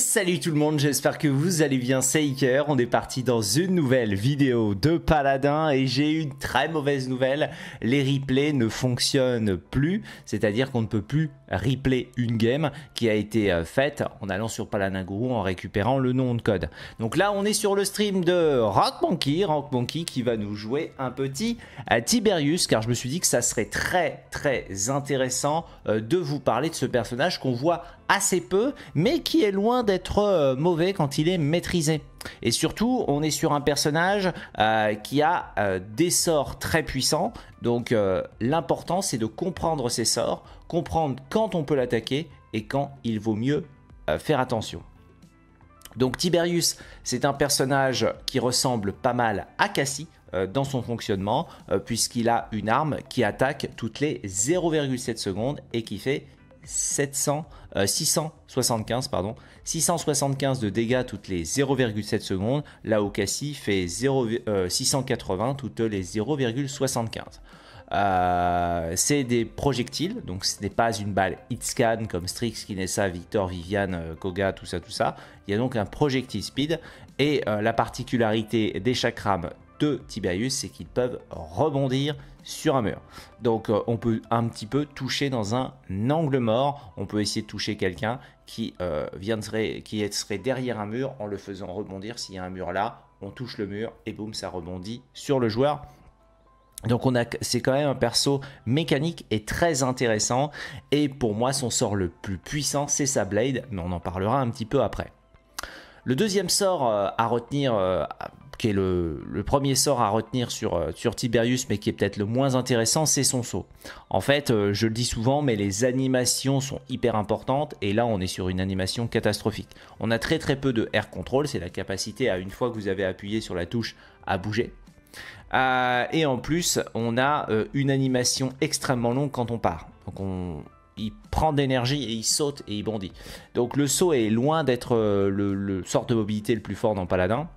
Salut tout le monde, j'espère que vous allez bien, c'est on est parti dans une nouvelle vidéo de Paladin et j'ai une très mauvaise nouvelle, les replays ne fonctionnent plus, c'est-à-dire qu'on ne peut plus replay une game qui a été euh, faite en allant sur Paladin Guru en récupérant le nom de code. Donc là on est sur le stream de Rock Monkey, Rock Monkey qui va nous jouer un petit euh, Tiberius car je me suis dit que ça serait très très intéressant euh, de vous parler de ce personnage qu'on voit assez peu, mais qui est loin d'être euh, mauvais quand il est maîtrisé. Et surtout, on est sur un personnage euh, qui a euh, des sorts très puissants. Donc l'important, c'est de comprendre ses sorts, comprendre quand on peut l'attaquer et quand il vaut mieux faire attention. Donc Tiberius, c'est un personnage qui ressemble pas mal à Cassie dans son fonctionnement, puisqu'il a une arme qui attaque toutes les 0,7 secondes et qui fait 700, 675 euh, pardon, 675 de dégâts toutes les 0,7 secondes. là où Cassie fait 680 euh, toutes les 0,75. Euh, c'est des projectiles, donc ce n'est pas une balle scan comme Strix, Kinesa, Victor, Viviane, Koga, tout ça, tout ça. Il y a donc un projectile speed et la particularité des chakrams de Tiberius, c'est qu'ils peuvent rebondir sur un mur. Donc euh, on peut un petit peu toucher dans un angle mort, on peut essayer de toucher quelqu'un qui, euh, viendrait, qui serait derrière un mur en le faisant rebondir. S'il y a un mur là, on touche le mur et boum, ça rebondit sur le joueur. Donc on a, c'est quand même un perso mécanique et très intéressant. Et pour moi, son sort le plus puissant, c'est sa blade, mais on en parlera un petit peu après. Le deuxième sort euh, à retenir qui est le, premier sort à retenir euh, sur, Tiberius, mais qui est peut-être le moins intéressant, c'est son saut. En fait, euh, je le dis souvent, mais les animations sont hyper importantes, et là on est sur une animation catastrophique. On a très très peu de air control, c'est la capacité à une fois que vous avez appuyé sur la touche à bouger. Euh, et en plus, on a une animation extrêmement longue quand on part. Donc on, il prend d'énergie et il saute et il bondit. Donc le saut est loin d'être le sort de mobilité le plus fort dans Paladin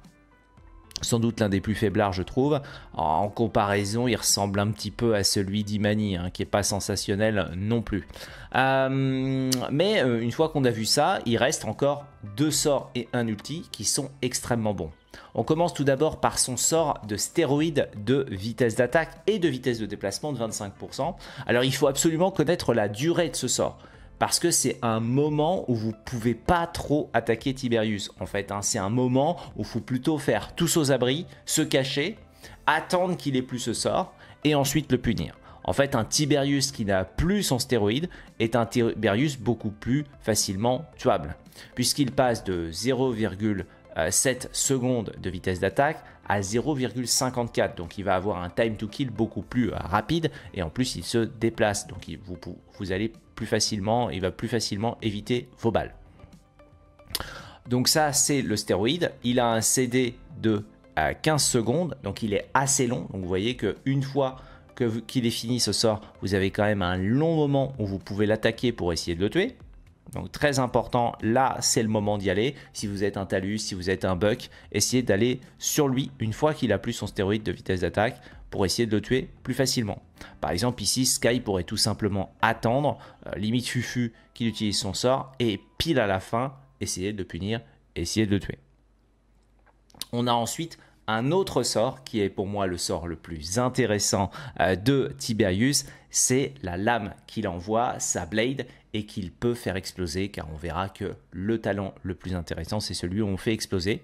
sans doute l'un des plus faiblards, je trouve. En comparaison, il ressemble un petit peu à celui d'Imani, hein, qui n'est pas sensationnel non plus. Euh, mais euh, une fois qu'on a vu ça, il reste encore deux sorts et un ulti qui sont extrêmement bons. On commence tout d'abord par son sort de stéroïde de vitesse d'attaque et de vitesse de déplacement de 25%. Alors il faut absolument connaître la durée de ce sort parce que c'est un moment où vous pouvez pas trop attaquer Tiberius. En fait, hein. c'est un moment où il faut plutôt faire tous aux abris, se cacher, attendre qu'il ait plus ce sort et ensuite le punir. En fait, un Tiberius qui n'a plus son stéroïde est un Tiberius beaucoup plus facilement tuable, puisqu'il passe de 0,7 secondes de vitesse d'attaque à 0,54. Donc il va avoir un time to kill beaucoup plus euh, rapide et en plus il se déplace. Donc vous, vous allez plus facilement, il va plus facilement éviter vos balles. Donc ça, c'est le stéroïde. Il a un CD de 15 secondes, donc il est assez long. Donc vous voyez qu'une fois qu'il est fini ce sort, vous avez quand même un long moment où vous pouvez l'attaquer pour essayer de le tuer. Donc très important, là c'est le moment d'y aller. Si vous êtes un talus, si vous êtes un buck, essayez d'aller sur lui une fois qu'il a plus son stéroïde de vitesse d'attaque pour essayer de le tuer plus facilement. Par exemple ici, Sky pourrait tout simplement attendre, euh, limite Fufu qu'il utilise son sort, et pile à la fin, essayer de punir, essayer de le tuer. On a ensuite un autre sort qui est pour moi le sort le plus intéressant euh, de Tiberius, c'est la lame qu'il envoie, sa blade, et qu'il peut faire exploser, car on verra que le talent le plus intéressant, c'est celui où on fait exploser.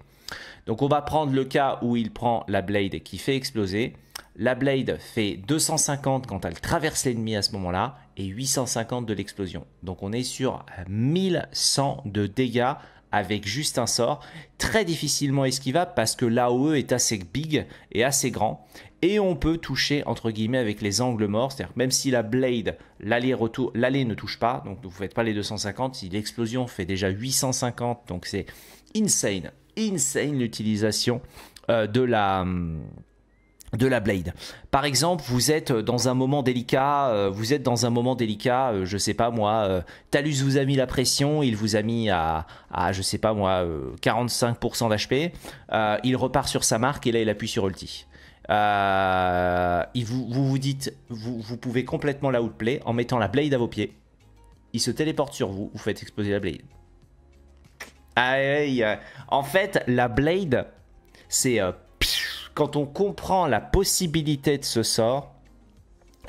Donc on va prendre le cas où il prend la blade qui fait exploser. La blade fait 250 quand elle traverse l'ennemi à ce moment-là et 850 de l'explosion. Donc on est sur 1100 de dégâts avec juste un sort, très difficilement esquivable parce que l'AOE est assez big et assez grand, et on peut toucher entre guillemets avec les angles morts, c'est-à-dire même si la blade, l'allée ne touche pas, donc vous ne faites pas les 250, si l'explosion fait déjà 850, donc c'est insane insane l'utilisation euh, de la de la blade. Par exemple, vous êtes dans un moment délicat, euh, vous êtes dans un moment délicat, euh, je sais pas moi, Talus vous a mis la pression, il vous a mis à, à je sais pas moi, 45% d'HP, il repart sur sa marque et là il appuie sur ulti. il vous, vous, dites, vous, vous pouvez complètement la outplay en mettant la blade à vos pieds. Il se téléporte sur vous, vous faites exploser la blade. Aïe. En fait, la Blade, c'est euh, quand on comprend la possibilité de ce sort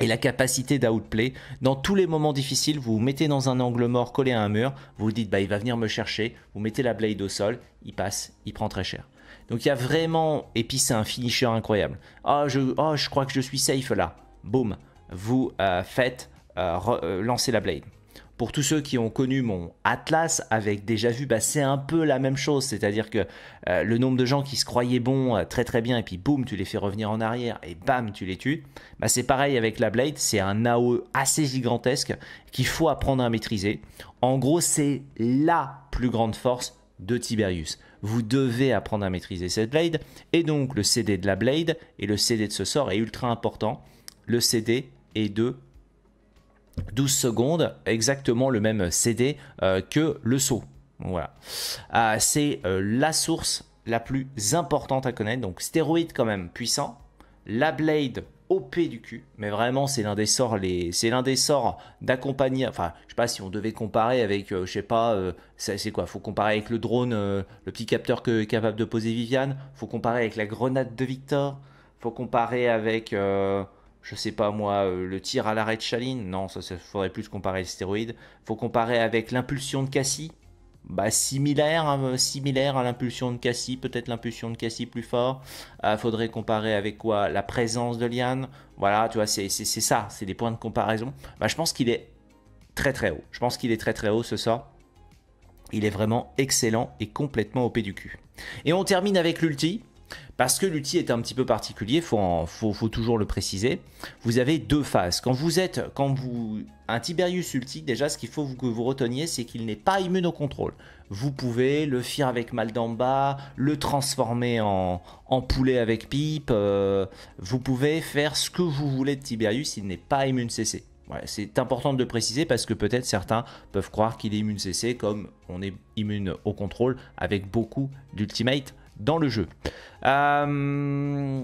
et la capacité d'outplay, dans tous les moments difficiles, vous vous mettez dans un angle mort collé à un mur, vous vous dites, bah, il va venir me chercher, vous mettez la Blade au sol, il passe, il prend très cher. Donc il y a vraiment, et puis c'est un finisher incroyable. oh, je, ah, je crois que je suis safe là. Boum, vous euh, faites euh, lancer la Blade pour tous ceux qui ont connu mon Atlas avec déjà vu, bah, c'est un peu la même chose. C'est-à-dire que euh, le nombre de gens qui se croyaient bons euh, très très bien et puis boum, tu les fais revenir en arrière et bam, tu les tues. Bah, c'est pareil avec la Blade, c'est un AOE assez gigantesque qu'il faut apprendre à maîtriser. En gros, c'est la plus grande force de Tiberius. Vous devez apprendre à maîtriser cette Blade et donc le CD de la Blade et le CD de ce sort est ultra important. Le CD est de 12 secondes, exactement le même CD euh, que le saut. Voilà. Ah, c'est euh, la source la plus importante à connaître. Donc stéroïde quand même puissant. La blade OP du cul. Mais vraiment, c'est l'un des sorts, les... c'est l'un des sorts d'accompagner. Enfin, je sais pas si on devait comparer avec, euh, je sais pas, c'est quoi Faut comparer avec le drone, le petit capteur que, capable de poser Viviane. Faut comparer avec la grenade de Victor. Faut comparer avec je sais pas moi, euh, le tir à l'arrêt de Chaline, non, ça, ça faudrait plus comparer le stéroïde. Faut comparer avec l'impulsion de Cassie, bah, similaire, hein, euh, similaire à l'impulsion de Cassie, peut-être l'impulsion de Cassie plus fort. Euh, faudrait comparer avec quoi La présence de Liane. Voilà, tu vois, c'est ça, c'est des points de comparaison. Bah, je pense qu'il est très très haut. Je pense qu'il est très très haut ce sort. Il est vraiment excellent et complètement au P du cul. Et on termine avec l'ulti. Parce que l'ulti est un petit peu particulier, il faut, toujours le préciser. Vous avez deux phases. Quand vous êtes, quand vous, un Tiberius ulti, déjà ce qu'il faut que vous reteniez, c'est qu'il n'est pas immune au contrôle. Vous pouvez le fier avec Maldamba, le transformer en, poulet avec pipe, euh, vous pouvez faire ce que vous voulez de Tiberius, il n'est pas immune CC. c'est important de le préciser parce que peut-être certains peuvent croire qu'il est immune CC comme on est immune au contrôle avec beaucoup d'ultimate dans le jeu. Euh,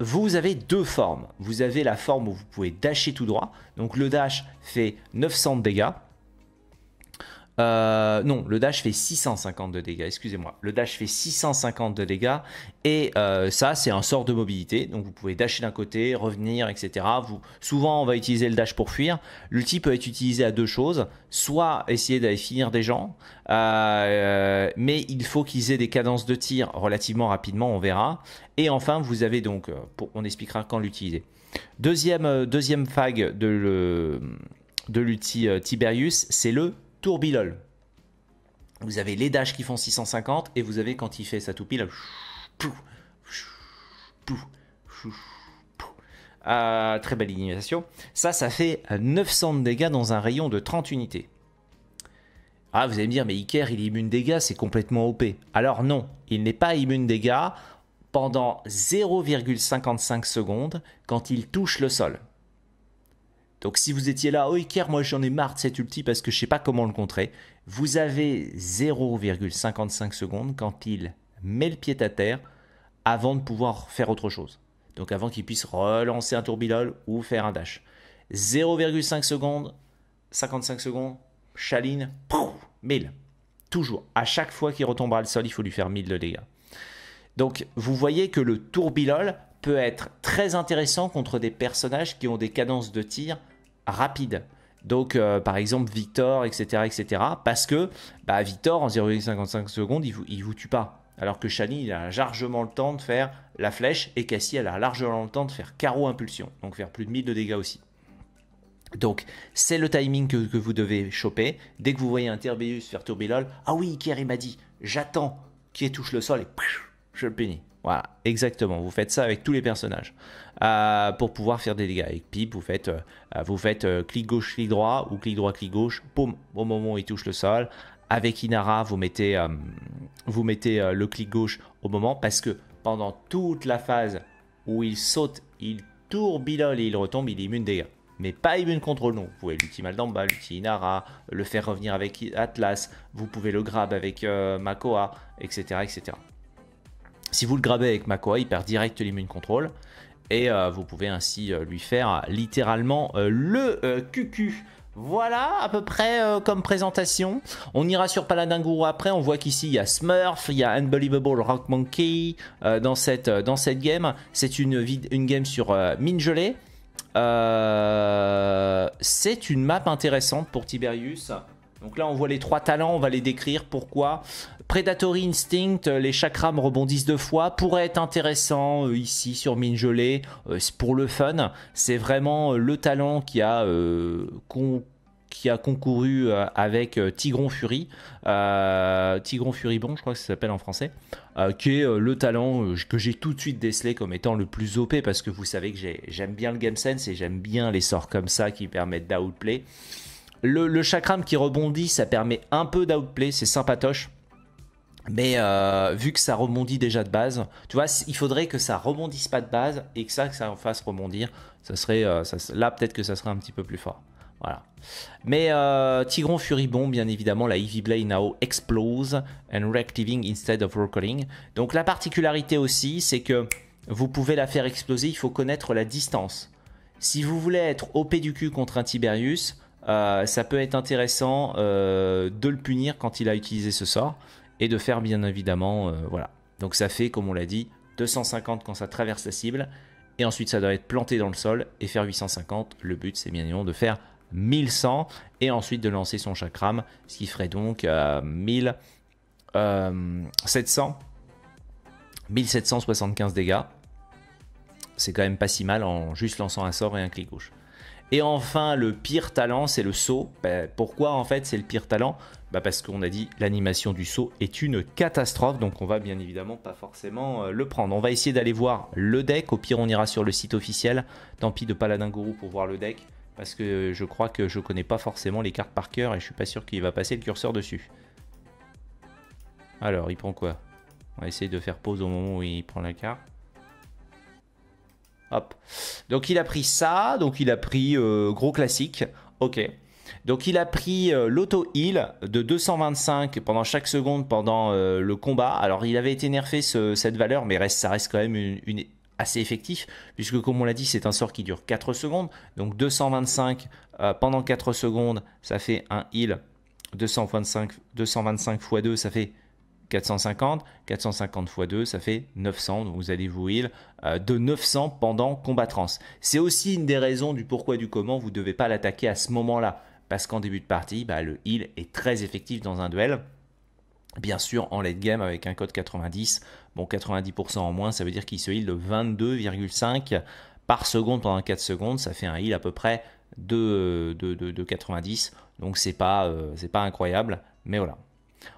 vous avez deux formes. Vous avez la forme où vous pouvez dasher tout droit. Donc le dash fait 900 dégâts. Euh, non, le dash fait 650 de dégâts, excusez-moi. Le dash fait 650 de dégâts et euh, ça c'est un sort de mobilité. Donc vous pouvez dasher d'un côté, revenir, etc. souvent on va utiliser le dash pour fuir. L'ulti peut être utilisé à deux choses. Soit essayer d'aller finir des gens, euh, mais il faut qu'ils aient des cadences de tir relativement rapidement, on verra. Et enfin vous avez donc, on expliquera quand l'utiliser. Deuxième, deuxième fag de le de l'outil Tiberius, c'est le Tourbilol. Vous avez les dash qui font 650 et vous avez quand il fait sa toupie là. Ah, très belle initiation. Ça, ça fait 900 de dégâts dans un rayon de 30 unités. Ah, vous allez me dire, mais Iker, il est immune dégâts, c'est complètement OP. Alors non, il n'est pas immune dégâts pendant 0,55 secondes quand il touche le sol. Donc si vous étiez là, oh Iker, moi j'en ai marre de cet ulti parce que je sais pas comment le contrer, vous avez 0,55 secondes quand il met le pied à terre avant de pouvoir faire autre chose. Donc avant qu'il puisse relancer un tourbilol ou faire un dash. 0,5 secondes, 55 secondes, chaline, 1000. Toujours. À chaque fois qu'il retombera le sol, il faut lui faire 1000 de dégâts. Donc vous voyez que le tourbilol peut être très intéressant contre des personnages qui ont des cadences de tir rapides. Donc, euh, par exemple, Victor, etc., etc., parce que bah, Victor, en 0,55 secondes, il vous, il vous tue pas. Alors que Shani, il a largement le temps de faire la flèche, et Cassie, elle a largement le temps de faire carreau impulsion, donc faire plus de 1000 de dégâts aussi. Donc, c'est le timing que, vous devez choper. Dès que vous voyez un Terbius faire tourbillol, ah oui, Kerry m'a dit, j'attends qu'il touche le sol et je le punis. Voilà, exactement. Vous faites ça avec tous les personnages. Euh, pour pouvoir faire des dégâts. Avec Pip, vous faites, euh, vous faites euh, clic gauche, clic droit, ou clic droit, clic gauche, boum, au moment où il touche le sol. Avec Inara, vous mettez, vous mettez le clic gauche au moment, parce que pendant toute la phase où il saute, il tourbillole et il retombe, il est immune dégâts. Mais pas immune contrôle, non. Vous pouvez l'utiliser mal d'en bas, Inara, le faire revenir avec Atlas, vous pouvez le grab avec Makoa, etc. etc. Si vous le grabez avec Makoa, il perd direct l'immune Control Et euh, vous pouvez ainsi euh, lui faire littéralement euh, le QQ. Voilà à peu près comme présentation. On ira sur Paladinguro après. On voit qu'ici il y a Smurf, il y a Unbelievable Rock Monkey dans, cette, dans cette game. C'est une, une game sur mine gelée. c'est une map intéressante pour Tiberius. Donc là, on voit les trois talents, on va les décrire. Pourquoi Predatory Instinct, euh, les chakras rebondissent deux fois, pourrait être intéressant euh, ici sur mine gelée euh, pour le fun. C'est vraiment le talent qui a, qui a concouru avec Tigron Fury, Tigron Fury, bon, je crois que ça s'appelle en français, qui est le talent que j'ai tout de suite décelé comme étant le plus OP parce que vous savez que j'aime bien le game sense et j'aime bien les sorts comme ça qui permettent d'outplay le, le chakram qui rebondit, ça permet un peu d'outplay, c'est sympatoche. Mais euh, vu que ça rebondit déjà de base, tu vois, il faudrait que ça rebondisse pas de base et que ça, que ça en fasse rebondir. Ça serait, euh, là, peut-être que ça serait un petit peu plus fort. Voilà. Mais euh, Tigron Furibond, bien évidemment, la Eevee Blade now explose and reactivating instead of recalling. Donc la particularité aussi, c'est que vous pouvez la faire exploser, il faut connaître la distance. Si vous voulez être OP du cul contre un Tiberius, euh, ça peut être intéressant euh, de le punir quand il a utilisé ce sort et de faire bien évidemment, euh, voilà. Donc ça fait, comme on l'a dit, 250 quand ça traverse la cible et ensuite ça doit être planté dans le sol et faire 850. Le but c'est bien évidemment de faire 1100 et ensuite de lancer son chakram, ce qui ferait donc 1700, 1775 dégâts. C'est quand même pas si mal en juste lançant un sort et un clic gauche. Et enfin, le pire talent, c'est le saut. Ben, pourquoi en fait c'est le pire talent ben, Parce qu'on a dit l'animation du saut est une catastrophe, donc on va bien évidemment pas forcément euh, le prendre. On va essayer d'aller voir le deck, au pire on ira sur le site officiel, tant pis de Paladin gourou pour voir le deck, parce que euh, je crois que je connais pas forcément les cartes par cœur et je suis pas sûr qu'il va passer le curseur dessus. Alors, il prend quoi On va essayer de faire pause au moment où il prend la carte. Donc il a pris ça, donc il a pris euh, gros classique. Ok. Donc il a pris euh, l'auto-heal de 225 pendant chaque seconde pendant euh, le combat. Alors il avait été nerfé cette valeur, mais ça reste quand même assez effectif, puisque comme on l'a dit, c'est un sort qui dure 4 secondes. Donc 225 pendant 4 secondes, ça fait un heal 225, 225 x 2, ça fait 450, 450 x 2, ça fait 900, donc vous allez vous heal euh, de 900 pendant combat trans. C'est aussi une des raisons du pourquoi du comment vous ne devez pas l'attaquer à ce moment-là, parce qu'en début de partie, bah, le heal est très effectif dans un duel. Bien sûr, en late game, avec un code 90, bon 90% en moins, ça veut dire qu'il se heal de 22,5 par seconde pendant 4 secondes, ça fait un heal à peu près de, 90, donc c'est pas, euh, c'est pas incroyable, mais voilà.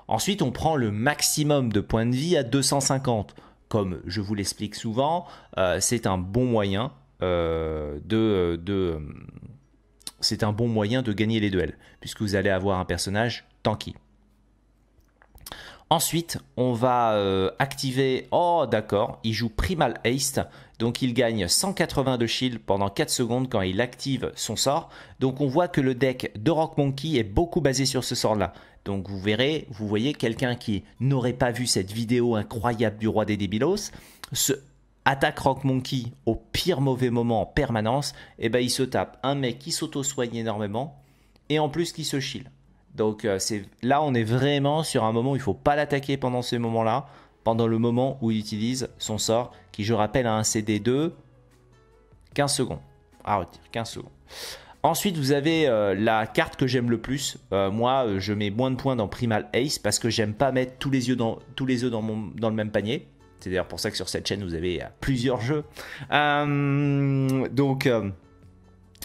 Ensuite, on prend le maximum de points de vie à 250. Comme je vous l'explique souvent, euh, c'est un bon moyen euh, de, c'est un bon moyen de gagner les duels, puisque vous allez avoir un personnage tanky. Ensuite, on va euh, activer... Oh d'accord, il joue Primal Haste, donc il gagne 180 de shield pendant 4 secondes quand il active son sort. Donc on voit que le deck de Rock Monkey est beaucoup basé sur ce sort-là. Donc vous verrez, vous voyez quelqu'un qui n'aurait pas vu cette vidéo incroyable du roi des débilos, se attaque Rock Monkey au pire mauvais moment en permanence, et eh ben il se tape un mec qui s'auto-soigne énormément et en plus qui se chill. Donc euh, c'est là on est vraiment sur un moment où il faut pas l'attaquer pendant ce moment là, pendant le moment où il utilise son sort qui je rappelle a un cd de 15 secondes. Ah retirer 15 secondes. Ensuite, vous avez euh, la carte que j'aime le plus. Euh, moi, euh, je mets moins de points dans Primal Ace parce que j'aime pas mettre tous les, yeux dans, tous les œufs dans, mon, dans le même panier. C'est d'ailleurs pour ça que sur cette chaîne, vous avez plusieurs jeux. donc,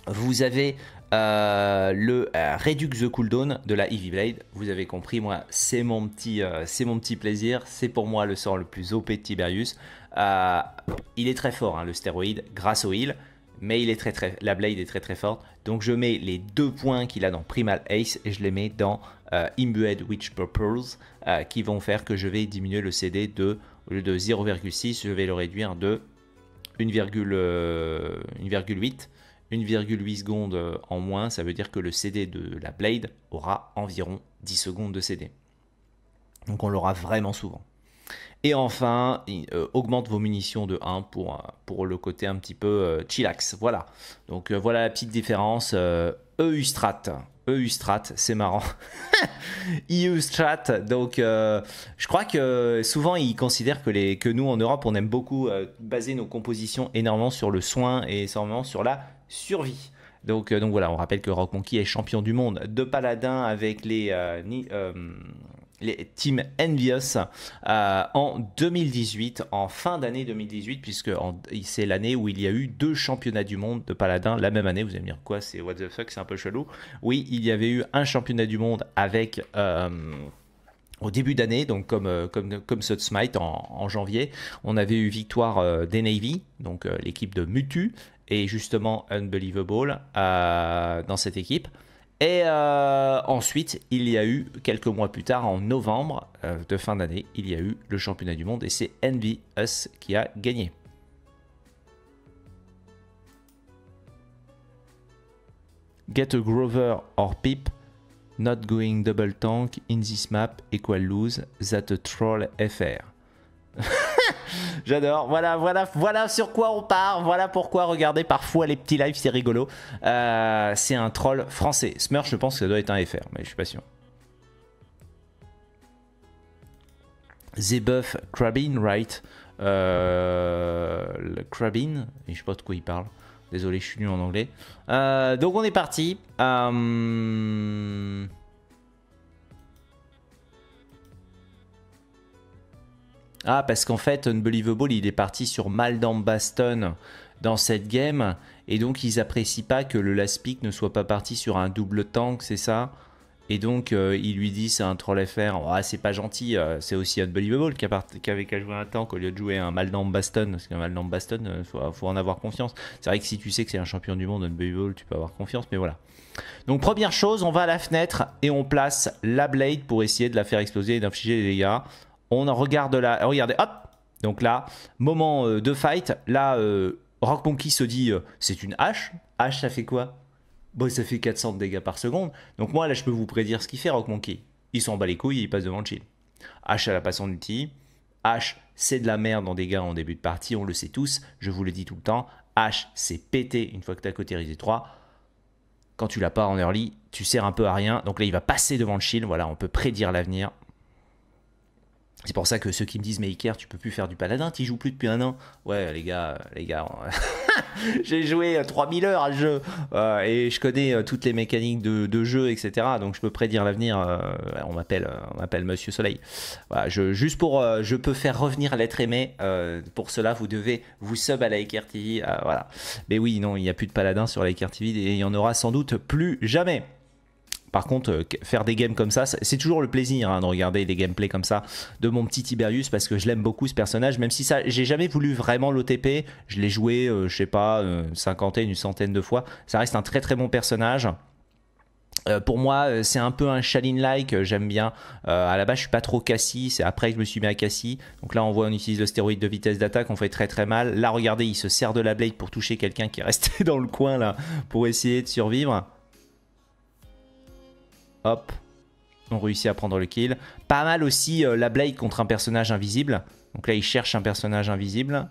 vous avez le Redux the Cooldown de la Eevee Blade. Vous avez compris, moi, c'est mon, petit, mon petit plaisir. C'est pour moi le sort le plus OP de Tiberius. il est très fort, hein, le stéroïde, grâce au heal. Mais il est très, très, la Blade est très très forte. Donc je mets les deux points qu'il a dans Primal Ace et je les mets dans euh, Imbued Witch Purples euh, qui vont faire que je vais diminuer le CD de, au lieu de 0,6, je vais le réduire de 1,8. 1,8 euh, secondes en moins, ça veut dire que le CD de la Blade aura environ 10 secondes de CD. Donc on l'aura vraiment souvent. Et enfin, euh, augmente vos munitions de 1 pour, euh, pour le côté un petit peu euh, chillax. Voilà. Donc voilà la petite différence. EU e Strat. EU Strat, c'est marrant. EU Strat, donc je crois que souvent ils considèrent que, les, que nous en Europe on aime beaucoup baser nos compositions énormément sur le soin et énormément sur la survie. Donc, donc voilà, on rappelle que Rock Monkey est champion du monde de paladin avec les, les Team Envious euh, en 2018, en fin d'année 2018, puisque c'est l'année où il y a eu deux championnats du monde de paladin, la même année. Vous allez me dire quoi, c'est what the fuck, c'est un peu chelou. Oui, il y avait eu un championnat du monde avec euh, au début d'année, donc comme, euh, comme, comme Smite en, janvier, on avait eu victoire des Navy, donc l'équipe de Mutu, et justement Unbelievable dans cette équipe. Et euh, ensuite, il y a eu, quelques mois plus tard, en novembre euh, de fin d'année, il y a eu le championnat du monde et c'est Envy Us qui a gagné. Get a Grover or Pip, Not Going Double Tank in this map equal lose that a troll FR. J'adore. Voilà, voilà, voilà sur quoi on part. Voilà pourquoi regarder parfois les petits lives, c'est rigolo. Euh, c'est un troll français. Smurf, je pense que ça doit être un FR, mais je suis pas sûr. Zebuff Krabin, right? Euh, le je sais pas de quoi il parle. Désolé, je suis nu en anglais. Euh, donc on est parti. Euh, Ah, parce qu'en fait, Unbelievable, il est parti sur Maldon Baston dans cette game, et donc ils apprécient pas que le last pick ne soit pas parti sur un double tank, c'est ça Et donc euh, il lui dit c'est un troll FR, ah, c'est pas gentil, euh, c'est aussi Unbelievable qui, avait qu'à jouer un tank au lieu de jouer un Maldon Baston, parce qu'un Maldon Baston, euh, faut, faut, en avoir confiance. C'est vrai que si tu sais que c'est un champion du monde, Unbelievable, tu peux avoir confiance, mais voilà. Donc première chose, on va à la fenêtre et on place la Blade pour essayer de la faire exploser et d'infliger les dégâts. On en regarde là. Regardez, hop Donc là, moment euh, de fight. Là, euh, Rock Monkey se dit euh, c'est une hache. Hache, ça fait quoi Bon, ça fait 400 de dégâts par seconde. Donc moi, là, je peux vous prédire ce qu'il fait, Rock Monkey. Il s'en bat les couilles, il passe devant le chill. H à la son ulti. H, c'est de la merde en dégâts en début de partie, on le sait tous, je vous le dis tout le temps. H, c'est pété une fois que tu as cotérisé 3. Quand tu l'as pas en early, tu sers un peu à rien. Donc là, il va passer devant le shield. Voilà, on peut prédire l'avenir. C'est pour ça que ceux qui me disent mais Iker tu peux plus faire du paladin, tu joues plus depuis un an. Ouais les gars, euh, les gars, j'ai joué 3000 euh, heures à jeu euh, et je connais toutes les mécaniques de, jeu etc. Donc je peux prédire l'avenir. on m'appelle, on Monsieur Soleil. Voilà, je, juste pour, je peux faire revenir l'être aimé. pour cela vous devez vous sub à la Iker TV. voilà. Mais oui non il n'y a plus de paladin sur la Iker TV et il n'y en aura sans doute plus jamais. Par contre, euh, faire des games comme ça, c'est toujours le plaisir hein, de regarder des gameplays comme ça de mon petit Tiberius parce que je l'aime beaucoup ce personnage. Même si ça, j'ai jamais voulu vraiment l'OTP, je l'ai joué, euh, je sais pas, une euh, cinquantaine, une centaine de fois. Ça reste un très très bon personnage. pour moi, c'est un peu un chalin like j'aime bien. à la base, je suis pas trop Cassie, c'est après que je me suis mis à Cassie. Donc là, on voit, on utilise le stéroïde de vitesse d'attaque, on fait très très mal. Là, regardez, il se sert de la blade pour toucher quelqu'un qui est resté dans le coin là, pour essayer de survivre. Hop. On réussit à prendre le kill. Pas mal aussi euh, la Blade contre un personnage invisible. Donc là, il cherche un personnage invisible.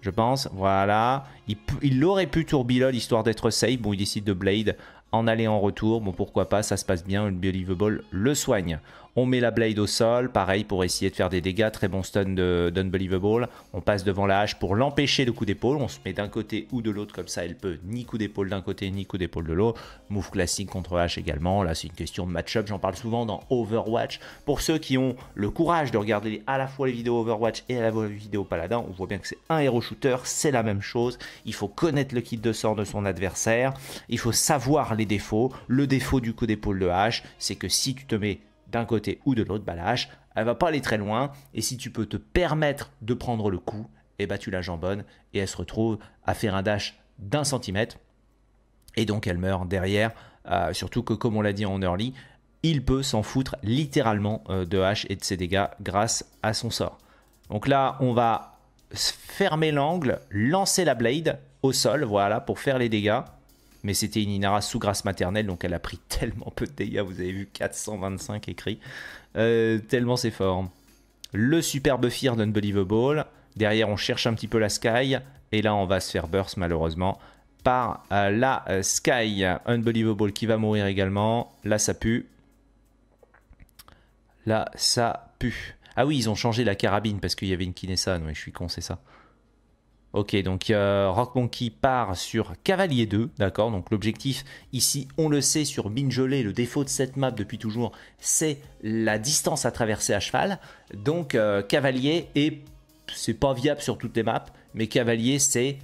Je pense. Voilà. Il, l'aurait aurait pu tourbillon histoire d'être safe. Bon, il décide de Blade en aller en retour. Bon, pourquoi pas, ça se passe bien. Unbelievable le soigne. On met la blade au sol, pareil pour essayer de faire des dégâts. Très bon stun d'Unbelievable. On passe devant la hache pour l'empêcher de coup d'épaule. On se met d'un côté ou de l'autre, comme ça elle peut ni coup d'épaule d'un côté, ni coup d'épaule de l'autre. Move classique contre hache également. Là, c'est une question de match-up. J'en parle souvent dans Overwatch. Pour ceux qui ont le courage de regarder à la fois les vidéos Overwatch et à la vidéo Paladin, on voit bien que c'est un héros shooter. C'est la même chose. Il faut connaître le kit de sort de son adversaire. Il faut savoir les défauts. Le défaut du coup d'épaule de hache, c'est que si tu te mets d'un côté ou de l'autre, bah, la hache, elle va pas aller très loin. Et si tu peux te permettre de prendre le coup, et eh battu tu la jambonnes et elle se retrouve à faire un dash d'un centimètre. Et donc elle meurt derrière. Euh, surtout que, comme on l'a dit en early, il peut s'en foutre littéralement euh, de hache et de ses dégâts grâce à son sort. Donc là, on va fermer l'angle, lancer la blade au sol, voilà, pour faire les dégâts mais c'était une Inara sous grâce maternelle, donc elle a pris tellement peu de dégâts, vous avez vu 425 écrits, euh, tellement c'est fort. Le superbe Fear d'Unbelievable, derrière on cherche un petit peu la Sky, et là on va se faire burst malheureusement par euh, la euh, Sky. Unbelievable qui va mourir également, là ça pue. Là ça pue. Ah oui, ils ont changé la carabine parce qu'il y avait une Kinesan, Non, je suis con, c'est ça. Ok, donc euh, Rockmonkey part sur Cavalier 2, d'accord Donc l'objectif ici, on le sait sur Binjolé, le défaut de cette map depuis toujours, c'est la distance à traverser à cheval. Donc euh, Cavalier et c'est pas viable sur toutes les maps, mais Cavalier c'est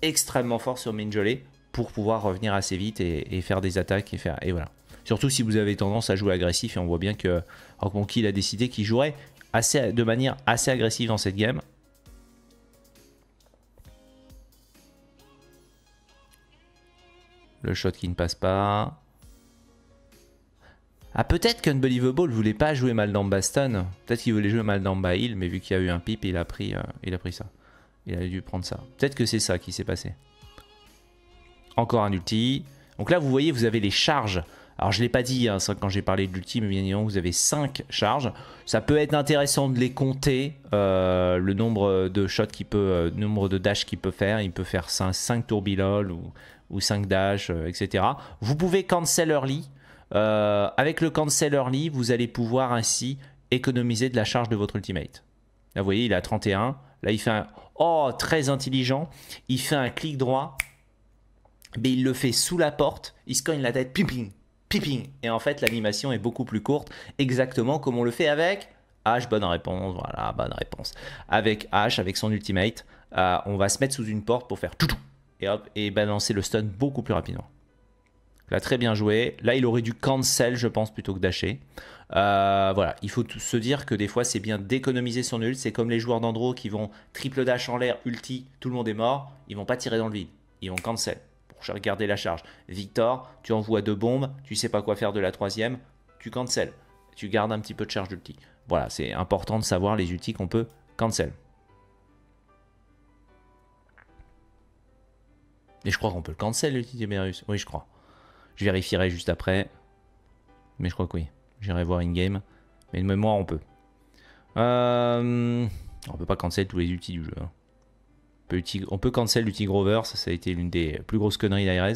extrêmement fort sur Binjolé pour pouvoir revenir assez vite et, faire des attaques et faire et voilà. Surtout si vous avez tendance à jouer agressif et on voit bien que Rock a décidé qu'il jouerait assez, de manière assez agressive dans cette game Le shot qui ne passe pas. Ah, peut-être ne voulait pas jouer mal dans Baston. Peut-être qu'il voulait jouer mal dans heal, mais vu qu'il y a eu un pipe, il a pris, euh, il a pris ça. Il a dû prendre ça. Peut-être que c'est ça qui s'est passé. Encore un ulti. Donc là, vous voyez, vous avez les charges. Alors, je ne l'ai pas dit hein, quand j'ai parlé de l'ulti, mais bien évidemment, vous avez 5 charges. Ça peut être intéressant de les compter. Euh, le nombre de shots qu'il peut, euh, nombre de dash qu'il peut faire. Il peut faire 5, 5 ou, ou 5 dash, euh, etc. Vous pouvez cancel early. Euh, avec le cancel early, vous allez pouvoir ainsi économiser de la charge de votre ultimate. Là, vous voyez, il est à 31. Là, il fait un... Oh, très intelligent. Il fait un clic droit. Mais il le fait sous la porte. Il se cogne la tête. Piping, piping. Et en fait, l'animation est beaucoup plus courte. Exactement comme on le fait avec H. Bonne réponse. Voilà, bonne réponse. Avec H, avec son ultimate, euh, on va se mettre sous une porte pour faire tout et et balancer le stun beaucoup plus rapidement. Là, très bien joué. Là, il aurait dû cancel, je pense, plutôt que dasher. Euh, voilà, il faut se dire que des fois, c'est bien d'économiser son ult. C'est comme les joueurs d'Andro qui vont triple dash en l'air, ulti, tout le monde est mort. Ils vont pas tirer dans le vide. Ils vont cancel pour garder la charge. Victor, tu envoies deux bombes, tu sais pas quoi faire de la troisième, tu cancel. Tu gardes un petit peu de charge d'ulti. Voilà, c'est important de savoir les ultis qu'on peut cancel. Et je crois qu'on peut le cancel, le Oui, je crois. Je vérifierai juste après. Mais je crois que oui. J'irai voir in-game. Mais de mémoire, on peut. Euh... On peut pas cancel tous les outils du jeu. Hein. On, peut cancel l'outil Grover. Ça, a été l'une des plus grosses conneries d'Irez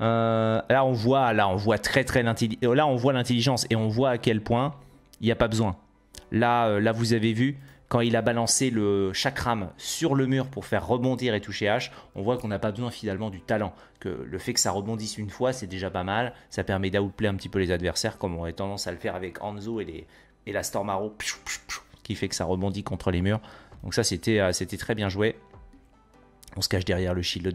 euh, là, on voit, là, on voit très très l'intelligence. Euh, là, on voit l'intelligence et on voit à quel point il n'y a pas besoin. Là, euh, là, vous avez vu, quand il a balancé le chakram sur le mur pour faire rebondir et toucher H, on voit qu'on n'a pas besoin finalement du talent. Que le fait que ça rebondisse une fois, c'est déjà pas mal. Ça permet d'outplay un petit peu les adversaires, comme on aurait tendance à le faire avec Hanzo et, les, et la Storm qui fait que ça rebondit contre les murs. Donc ça, c'était, euh, c'était très bien joué. On se cache derrière le shield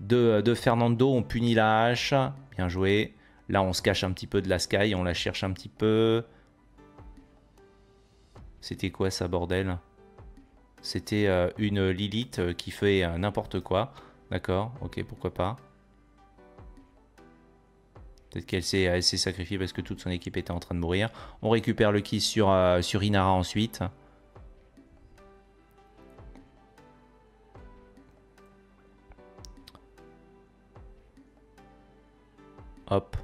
de, de, Fernando. On punit la hache. Bien joué. Là, on se cache un petit peu de la Sky. On la cherche un petit peu. C'était quoi ça, bordel C'était euh, une Lilith euh, qui fait euh, n'importe quoi. D'accord, ok, pourquoi pas. Peut-être qu'elle s'est sacrifiée parce que toute son équipe était en train de mourir. On récupère le kiss sur, sur Inara ensuite. Hop.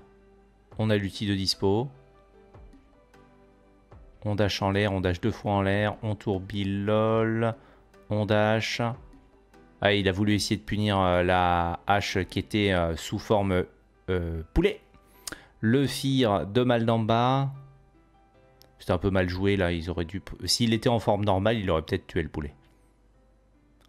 On a l'outil de dispo. On dash en l'air, on dash deux fois en l'air, on tourbille lol, on dash. Ah, il a voulu essayer de punir euh, la hache qui était euh, sous forme euh, poulet. Le fire de mal d'en bas. C'était un peu mal joué là, ils auraient dû... S'il était en forme normale, il aurait peut-être tué le poulet.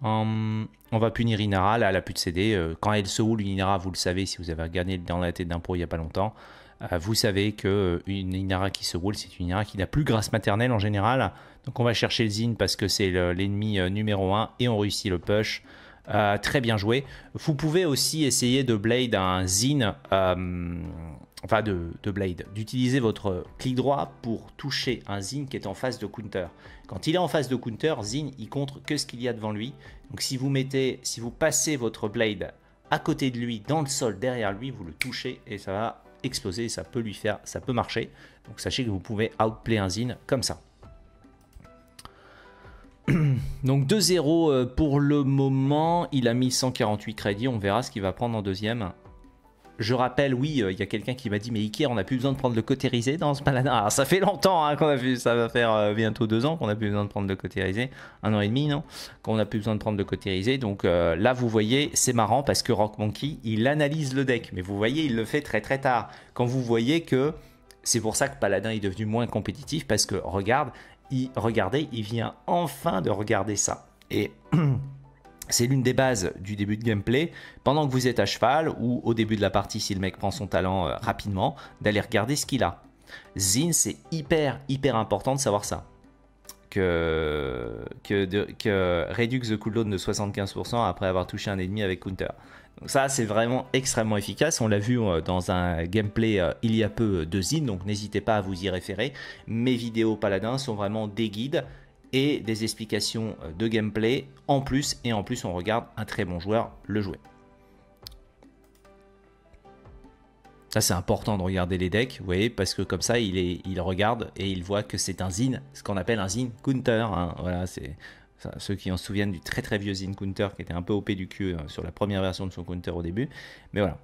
Hum, on va punir Inara, là elle a pu de CD. Quand elle se roule, Inara, vous le savez si vous avez regardé dans la tête d'impro il n'y a pas longtemps, euh, vous savez qu'une Inara qui se roule, c'est une Inara qui n'a plus grâce maternelle en général. Donc on va chercher le Zin parce que c'est l'ennemi euh, numéro 1 et on réussit le push. Euh, très bien joué. Vous pouvez aussi essayer de blade un Zin, enfin de, blade, d'utiliser votre clic droit pour toucher un Zin qui est en face de counter. Quand il est en face de counter, Zin il contre que ce qu'il y a devant lui. Donc si vous mettez, si vous passez votre blade à côté de lui, dans le sol, derrière lui, vous le touchez et ça va exploser ça peut lui faire, ça peut marcher. Donc sachez que vous pouvez outplay un zine comme ça. Donc 2-0 euh, pour le moment, il a mis 148 crédits, on verra ce qu'il va prendre en deuxième je rappelle, oui, euh, il y a quelqu'un qui m'a dit, mais Ikea, on n'a plus besoin de prendre le cotérisé dans ce paladin. Alors, ah, ça fait longtemps hein, qu'on a vu, ça va faire euh, bientôt deux ans qu'on n'a plus besoin de prendre le cotérisé, un an et demi, non Qu'on n'a plus besoin de prendre le cotérisé. Donc euh, là, vous voyez, c'est marrant parce que Rock Monkey, il analyse le deck, mais vous voyez, il le fait très très tard. Quand vous voyez que c'est pour ça que Paladin est devenu moins compétitif parce que regarde, il, regardez, il vient enfin de regarder ça. Et C'est l'une des bases du début de gameplay. Pendant que vous êtes à cheval ou au début de la partie, si le mec prend son talent euh, rapidement, d'aller regarder ce qu'il a. Zin, c'est hyper, hyper important de savoir ça. Que, que, de, que the cooldown de 75% après avoir touché un ennemi avec counter. ça, c'est vraiment extrêmement efficace. On l'a vu euh, dans un gameplay euh, il y a peu de Zin, donc n'hésitez pas à vous y référer. Mes vidéos paladins sont vraiment des guides et des explications euh, de gameplay en plus. Et en plus, on regarde un très bon joueur le jouer. Ça, c'est important de regarder les decks, vous voyez, parce que comme ça, il, est, il regarde et il voit que c'est un zin, ce qu'on appelle un zin counter. Hein. Voilà, c'est ceux qui en souviennent du très très vieux zin counter qui était un peu OP du queue sur la première version de son counter au début. Mais voilà,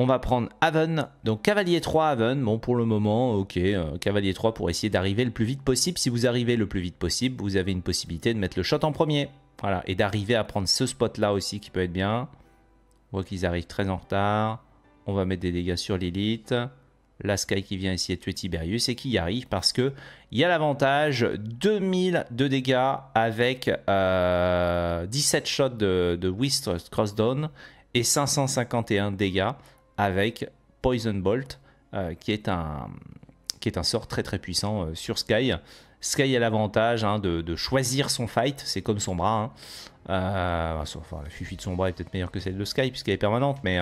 on va prendre Haven, donc cavalier 3 Haven. Bon, pour le moment, ok, euh, cavalier 3 pour essayer d'arriver le plus vite possible. Si vous arrivez le plus vite possible, vous avez une possibilité de mettre le shot en premier. Voilà, et d'arriver à prendre ce spot-là aussi qui peut être bien. On voit qu'ils arrivent très en retard. On va mettre des dégâts sur l'élite. La Sky qui vient essayer de tuer Tiberius et qui y arrive parce que il y a l'avantage 2000 de dégâts avec 17 euh, shots de, de Wist Crossdown et 551 dégâts avec Poison Bolt, euh, qui, est un, qui est un sort très très puissant euh, sur Sky. Sky a l'avantage hein, de, choisir son fight, c'est comme son bras. Hein. Euh, enfin, la fufu de son bras est peut-être meilleure que celle de Sky, puisqu'elle est permanente, mais,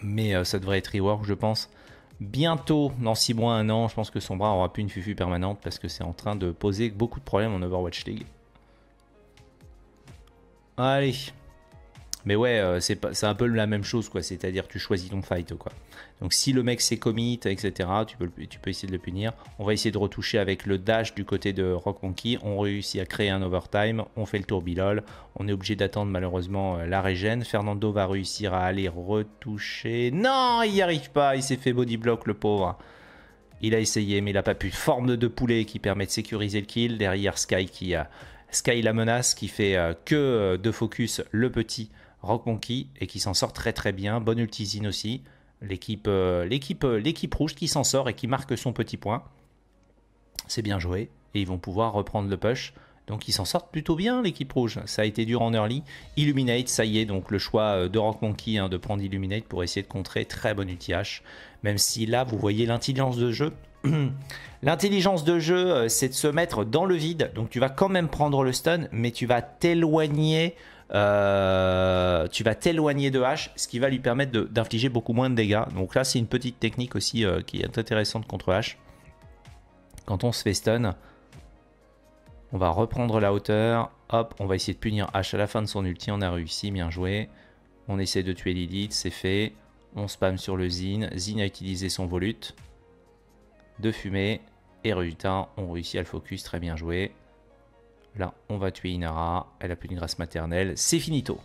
mais ça devrait être rework, je pense. Bientôt, dans 6 mois, 1 an, je pense que son bras aura plus une fufu permanente parce que c'est en train de poser beaucoup de problèmes en Overwatch League. Allez, mais ouais, euh, c'est un peu la même chose, quoi. C'est-à-dire, tu choisis ton fight, quoi. Donc, si le mec s'est commit, etc., tu peux, essayer de le punir. On va essayer de retoucher avec le dash du côté de Rock Monkey. On réussit à créer un overtime. On fait le tour On est obligé d'attendre, malheureusement, euh, la régène. Fernando va réussir à aller retoucher. Non, il n'y arrive pas. Il s'est fait body block, le pauvre. Il a essayé, mais il n'a pas pu. Forme de poulet qui permet de sécuriser le kill. Derrière Sky qui a. Sky la menace qui fait euh, que de focus le petit Rock et qui s'en sort très très bien. Bonne ultisine aussi. L'équipe, euh, l'équipe, euh, l'équipe rouge qui s'en sort et qui marque son petit point. C'est bien joué et ils vont pouvoir reprendre le push. Donc ils s'en sortent plutôt bien l'équipe rouge. Ça a été dur en early. Illuminate, ça y est, donc le choix euh, de Rock hein, de prendre Illuminate pour essayer de contrer. Très bon H. Même si là, vous voyez l'intelligence de jeu. L'intelligence de jeu, c'est de se mettre dans le vide. Donc tu vas quand même prendre le stun, mais tu vas t'éloigner euh, tu vas t'éloigner de H, ce qui va lui permettre d'infliger beaucoup moins de dégâts. Donc là, c'est une petite technique aussi euh, qui est intéressante contre H. Quand on se fait stun, on va reprendre la hauteur. Hop, on va essayer de punir H à la fin de son ulti. On a réussi, bien joué. On essaie de tuer Lilith, c'est fait. On spam sur le Zin. Zin a utilisé son volute de fumée. Et résultat, on réussit à le focus, très bien joué. Là, on va tuer Inara. Elle a plus de grâce maternelle. C'est finito.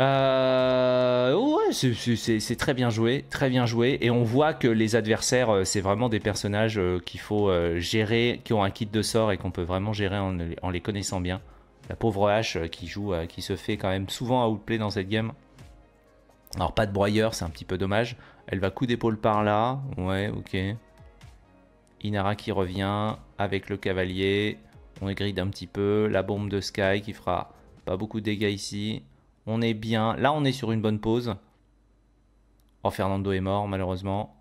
Euh, ouais, c'est très bien joué, très bien joué. Et on voit que les adversaires, euh, c'est vraiment des personnages euh, qu'il faut euh, gérer, qui ont un kit de sort et qu'on peut vraiment gérer en, les connaissant bien. La pauvre H qui joue, qui se fait quand même souvent outplay dans cette game. Alors pas de broyeur, c'est un petit peu dommage. Elle va coup d'épaule par là, ouais, ok. Inara qui revient avec le cavalier. On est grid un petit peu. La bombe de Sky qui fera pas beaucoup de dégâts ici. On est bien. Là, on est sur une bonne pause. Oh, Fernando est mort, malheureusement.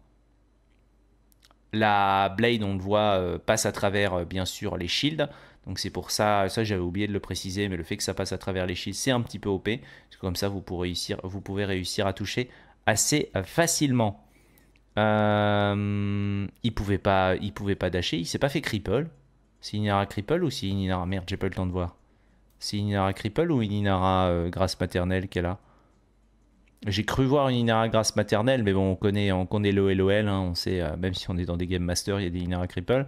La Blade, on le voit, euh, passe à travers, euh, bien sûr, les shields. Donc c'est pour ça, ça j'avais oublié de le préciser, mais le fait que ça passe à travers les shields, c'est un petit peu OP. Parce que comme ça, vous, réussir, vous pouvez réussir à toucher assez facilement. Euh, il pouvait pas, il pouvait pas dasher, il s'est pas fait cripple. C'est Inara Cripple ou c'est Inara Merde, j'ai pas le temps de voir. C'est Inara Cripple ou Inara euh, Grâce Maternelle qu'elle a J'ai cru voir une Inara Grâce Maternelle, mais bon, on connaît, on connaît l'OLOL, hein, on sait, euh, même si on est dans des Game masters il y a des Inara Cripple.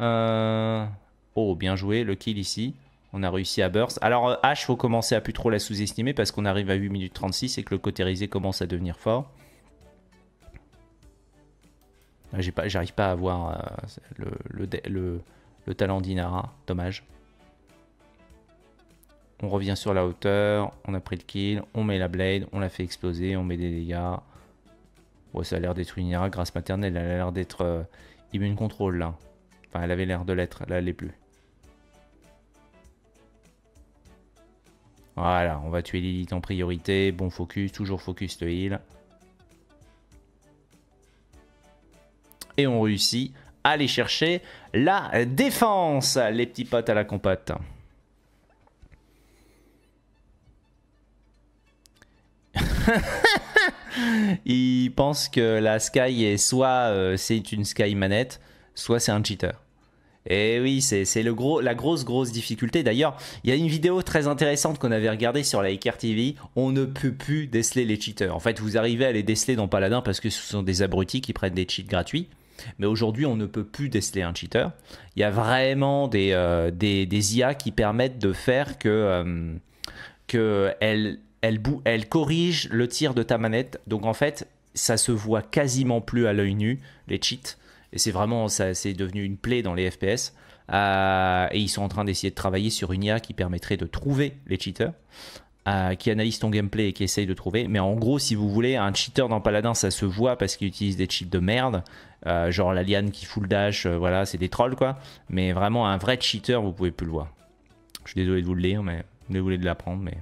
Euh, oh, bien joué, le kill ici. On a réussi à burst. Alors, H, faut commencer à plus trop la sous-estimer parce qu'on arrive à 8 minutes 36 et que le cotérisé commence à devenir fort. J'arrive pas, pas à voir le le talent d'Inara, dommage. On revient sur la hauteur, on a pris le kill, on met la blade, on la fait exploser, on met des dégâts. Ouais, ça a l'air d'être une Inara grâce maternelle, elle a l'air d'être euh, immune contrôle là. Enfin, elle avait l'air de l'être, là elle l'est plus. Voilà, on va tuer Lilith en priorité. Bon focus, toujours focus le heal. Et on réussit aller chercher la défense, les petits potes à la compote. Il pense que la Sky est soit euh, c'est une Sky manette, soit c'est un cheater. Et eh oui, c'est gros, la grosse, grosse difficulté. D'ailleurs, il y a une vidéo très intéressante qu'on avait regardée sur la Iker TV. On ne peut plus déceler les cheaters. En fait, vous arrivez à les déceler dans Paladin parce que ce sont des abrutis qui prennent des cheats gratuits. Mais aujourd'hui, on ne peut plus déceler un cheater. Il y a vraiment des, euh, IA qui permettent de faire que, euh, elle, elle corrige le tir de ta manette. Donc en fait, ça se voit quasiment plus à l'œil nu, les cheats. Et c'est vraiment, ça, c'est devenu une plaie dans les FPS. Euh, et ils sont en train d'essayer de travailler sur une IA qui permettrait de trouver les cheaters qui analyse ton gameplay et qui essaye de trouver. Mais en gros, si vous voulez, un cheater dans Paladin, ça se voit parce qu'il utilise des cheats de merde. Euh, genre la liane qui full dash, euh, voilà, c'est des trolls quoi. Mais vraiment, un vrai cheater, vous pouvez plus le voir. Je suis désolé de vous le lire, mais voulez de l'apprendre, mais.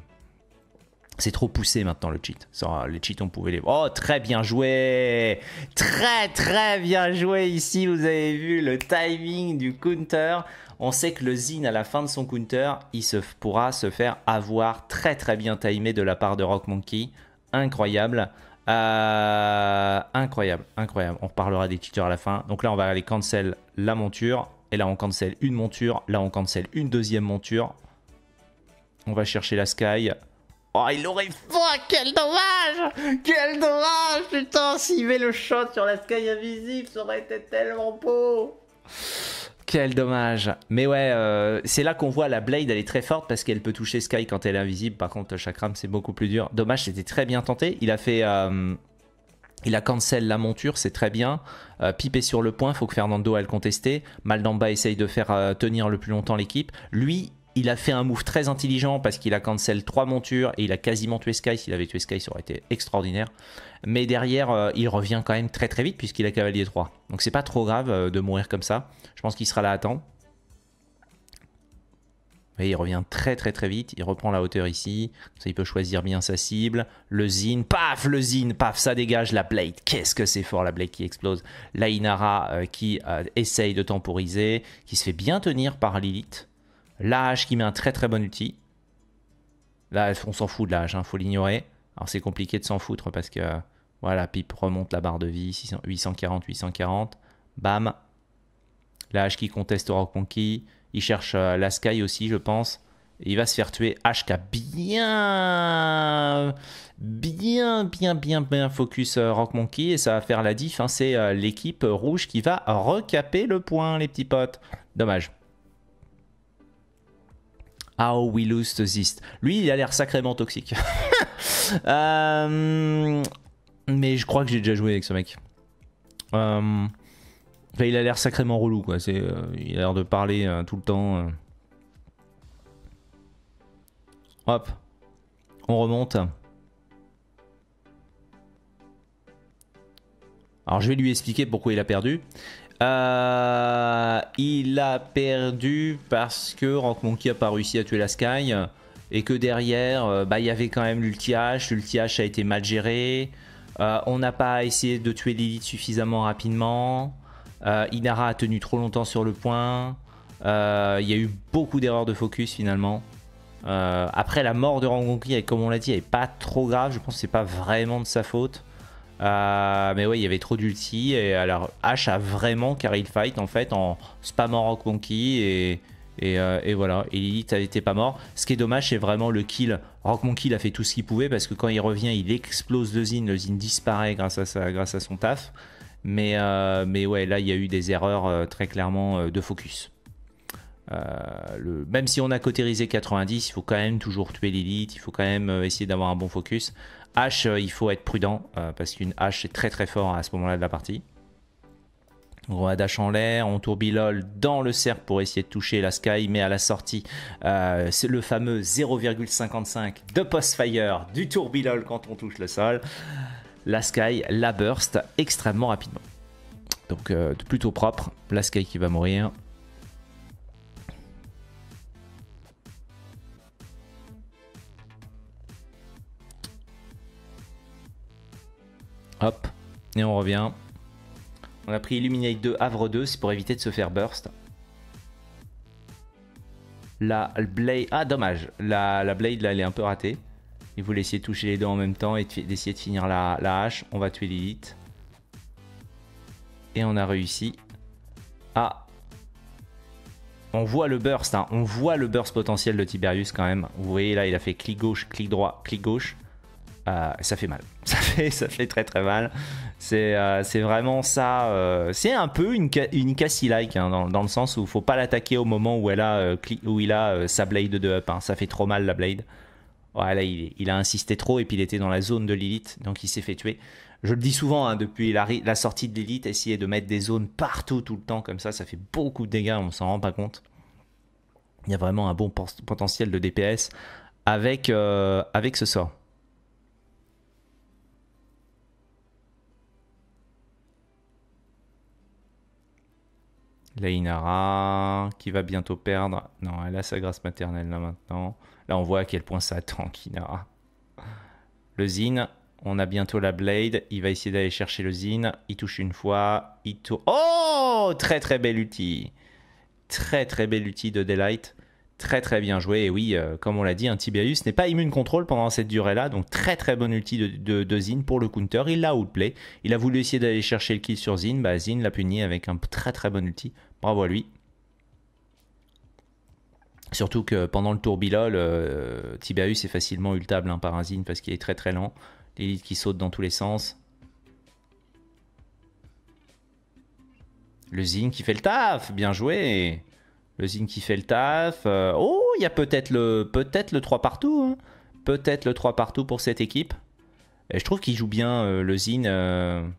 C'est trop poussé maintenant le cheat. les cheats, on pouvait les Oh, très bien joué Très, très bien joué ici. Vous avez vu le timing du counter on sait que le zine à la fin de son counter, il se pourra se faire avoir très très bien timé de la part de Rock Monkey. Incroyable. Euh, incroyable, incroyable. On reparlera des tuteurs à la fin. Donc là, on va aller cancel la monture. Et là, on cancel une monture. Là, on cancel une deuxième monture. On va chercher la Sky. Oh, il aurait fuck oh, Quel dommage Quel dommage Putain, s'il met le shot sur la Sky invisible, ça aurait été tellement beau quel dommage. Mais ouais, euh, c'est là qu'on voit la Blade, elle est très forte parce qu'elle peut toucher Sky quand elle est invisible. Par contre, Chakram, c'est beaucoup plus dur. Dommage, c'était très bien tenté. Il a fait. Euh, il a cancel la monture, c'est très bien. Euh, pipé sur le point, faut que Fernando aille le contester. Maldamba essaye de faire tenir le plus longtemps l'équipe. Lui, il a fait un move très intelligent parce qu'il a cancel 3 montures et il a quasiment tué Sky. S'il avait tué Sky, ça aurait été extraordinaire. Mais derrière, euh, il revient quand même très très vite puisqu'il a cavalier 3. Donc c'est pas trop grave euh, de mourir comme ça. Je pense qu'il sera là à temps. mais il revient très très très vite. Il reprend la hauteur ici. Ça, il peut choisir bien sa cible. Le Zin. Paf Le Zin. Paf Ça dégage la Blade. Qu'est-ce que c'est fort la Blade qui explose. La Inara euh, qui essaye de temporiser. Qui se fait bien tenir par Lilith. L'âge qui met un très très bon outil. Là, on s'en fout de l'âge, il hein, faut l'ignorer. Alors c'est compliqué de s'en foutre parce que voilà, pipe remonte la barre de vie, 840, 840. Bam. L'âge qui conteste Rock Monkey. Il cherche euh, la Sky aussi, je pense. il va se faire tuer. HK bien, bien, bien, bien, bien focus euh, Rock Monkey. Et ça va faire la diff. Hein. C'est euh, l'équipe rouge qui va recaper le point, les petits potes. Dommage. How We Lose to This. Lui, il a l'air sacrément toxique. Euh, mais je crois que j'ai déjà joué avec ce mec. Euh, il a l'air sacrément relou, quoi. Euh, il a l'air de parler tout le temps. Hop, on remonte. Alors je vais lui expliquer pourquoi il a perdu. Euh, il a perdu parce que Rank Monkey a pas réussi à tuer la Sky et que derrière, euh, bah, il y avait quand même l'ulti H. L'ulti H a été mal géré. Euh, on n'a pas essayé de tuer Lilith suffisamment rapidement. Inara a tenu trop longtemps sur le point. Il y a eu beaucoup d'erreurs de focus finalement. après la mort de Rangonki, comme on l'a dit, n'est pas trop grave. Je pense que c'est pas vraiment de sa faute. Euh, mais ouais, il y avait trop d'ulti. Et alors, H a vraiment carry le fight en fait en spammant Rock Monkey. Euh, et, voilà. Et Lilith n'était pas mort. Ce qui est dommage, c'est vraiment le kill. Rock Monkey, il a fait tout ce qu'il pouvait parce que quand il revient, il explose le Zin. Le Zin disparaît grâce à, grâce à son taf. Euh, mais, ouais, là, il y a eu des erreurs très clairement de focus. même si on a cotérisé 90, il faut quand même toujours tuer l'élite, il faut quand même essayer d'avoir un bon focus. H, euh, il faut être prudent euh, parce qu'une H est très très fort à ce moment-là de la partie. Roi dash en l'air, on tourbilole dans le cercle pour essayer de toucher la Sky, mais à la sortie, euh, c'est le fameux 0,55 de post-fire du tourbilol quand on touche le sol. La Sky la burst extrêmement rapidement. Donc plutôt propre, la Sky qui va mourir, Hop, et on revient. On a pris Illuminate 2, Havre 2, c'est pour éviter de se faire burst. La Blade... Ah, dommage. La, Blade, là, elle est un peu ratée. Il voulait essayer de toucher les deux en même temps et d'essayer de finir la, hache. On va tuer l'élite. Et on a réussi Ah, On voit le burst, hein. on voit le burst potentiel de Tiberius quand même. Vous voyez là, il a fait clic gauche, clic droit, clic gauche. Euh, ça fait mal. Ça fait, ça fait très très mal. C'est euh, vraiment ça. Euh, c'est un peu une, une Cassie-like, hein, dans, le sens où faut pas l'attaquer au moment où, elle a, où il a sa blade de up. Hein. Ça fait trop mal la blade. là, il, a insisté trop et puis il était dans la zone de Lilith, donc il s'est fait tuer. Je le dis souvent, hein, depuis la, sortie de Lilith, essayer de mettre des zones partout tout le temps, comme ça, ça fait beaucoup de dégâts, on s'en rend pas compte. Il y a vraiment un bon potentiel de DPS avec, avec ce sort. La Inara, qui va bientôt perdre. Non, elle a sa grâce maternelle là maintenant. Là, on voit à quel point ça attend Inara. Le Zin, on a bientôt la Blade. Il va essayer d'aller chercher le Zin. Il touche une fois. Il Oh Très très bel outil. Très très bel outil de Delight. Très très bien joué. Et oui, euh, comme on l'a dit, un Tibius n'est pas immune contrôle pendant cette durée-là. Donc très très bon outil de, de, Zin pour le counter. Il l'a outplay. Il a voulu essayer d'aller chercher le kill sur Zin. Bah, Zin l'a puni avec un très très bon outil Bravo à lui. Surtout que pendant le tour Bilol, euh, est facilement ultable hein, par par Zine parce qu'il est très très lent. L'élite qui saute dans tous les sens. Le Zin qui fait le taf, bien joué. Le Zin qui fait le taf. Euh, oh, il y a peut-être le, peut le 3 partout. Peut-être le 3 hein. partout pour cette équipe. Et je trouve qu'il joue bien euh, le Zin.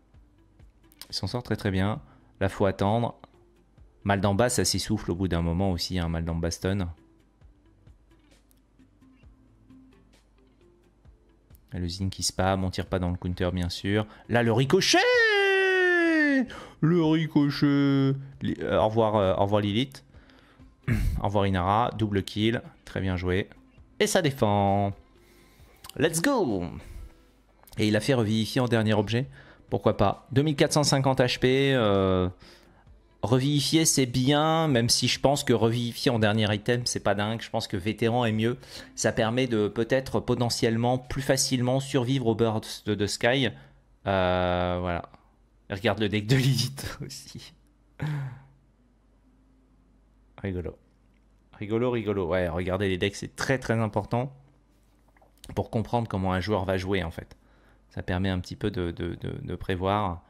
il s'en sort très très bien. La faut attendre. Mal d'en bas, ça s'essouffle au bout d'un moment aussi, un hein, mal d'en baston. Le zin qui spam, on tire pas dans le counter bien sûr. Là le ricochet Le ricochet euh, Au revoir, euh, revoir Lilith. au revoir Inara, double kill, très bien joué. Et ça défend Let's go Et il a fait revivifier en dernier objet, pourquoi pas. 2450 HP, euh, Revivifier, c'est bien, même si je pense que revivifier en dernier item, c'est pas dingue. Je pense que vétéran est mieux. Ça permet de peut-être potentiellement plus facilement survivre au birds de, Sky. Euh, voilà. Regarde le deck de Lilith aussi. Rigolo. Rigolo, rigolo. Ouais, regardez les decks, c'est très très important pour comprendre comment un joueur va jouer en fait. Ça permet un petit peu de, de, de prévoir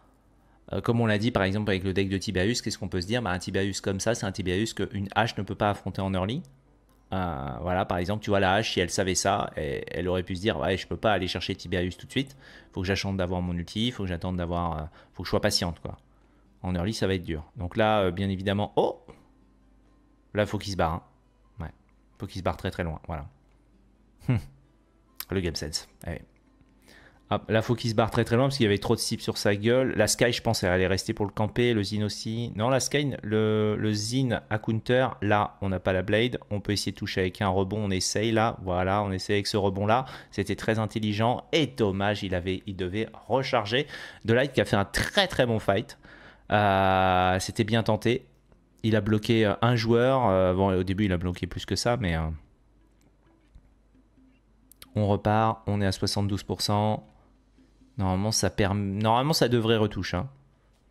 euh, comme on l'a dit par exemple avec le deck de Tiberius, qu'est-ce qu'on peut se dire bah, Un Tiberius comme ça, c'est un Tiberius qu'une hache ne peut pas affronter en early. Euh, voilà, par exemple, tu vois, la hache, si elle savait ça, elle, aurait pu se dire Ouais, je peux pas aller chercher Tiberius tout de suite, faut que j'attende d'avoir mon ulti, faut que j'attende d'avoir. Euh, faut que je sois patiente, quoi. En early, ça va être dur. Donc là, bien évidemment, oh Là, faut qu'il se barre. Hein. Ouais, faut qu'il se barre très très loin, voilà. le game sense. Allez. Eh ah, là, il faut qu'il se barre très très loin parce qu'il y avait trop de cibles sur sa gueule. La Sky, je pense, elle est restée pour le camper. Le Zin aussi. Non, la Sky, le, Zin à counter. Là, on n'a pas la Blade. On peut essayer de toucher avec un rebond. On essaye là. Voilà, on essaye avec ce rebond-là. C'était très intelligent. Et dommage, il, avait, il devait recharger. De Light qui a fait un très très bon fight. Euh, c'était bien tenté. Il a bloqué euh, un joueur. Euh, au début, il a bloqué plus que ça, mais. on repart, on est à 72%. Normalement, ça, Normalement, ça devrait retouche. Hein.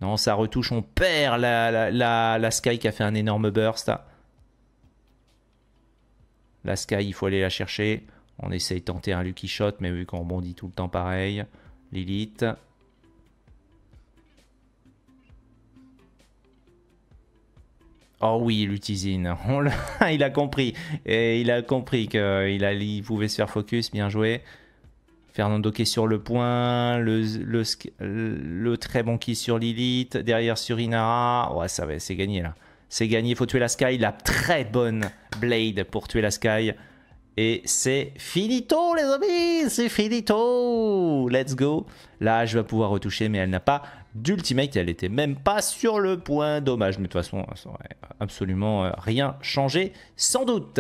Non, ça retouche, on perd la, la, Sky qui a fait un énorme burst. La Sky, il faut aller la chercher. On essaye de tenter un Lucky Shot, mais vu qu'on rebondit tout le temps pareil. Lilith. Oh oui, Lutizine. il a compris. Et il a compris qu'il il pouvait se faire focus. Bien joué. Fernando qui est sur le point, le, très bon qui sur Lilith, derrière sur Inara. Ouais, ça va, c'est gagné là. C'est gagné, faut tuer la Sky. La très bonne Blade pour tuer la Sky. Et c'est finito, les amis C'est finito Let's go Là, je vais pouvoir retoucher, mais elle n'a pas d'ultimate. Elle n'était même pas sur le point. Dommage, mais de toute façon, ça absolument euh, rien changé, sans doute.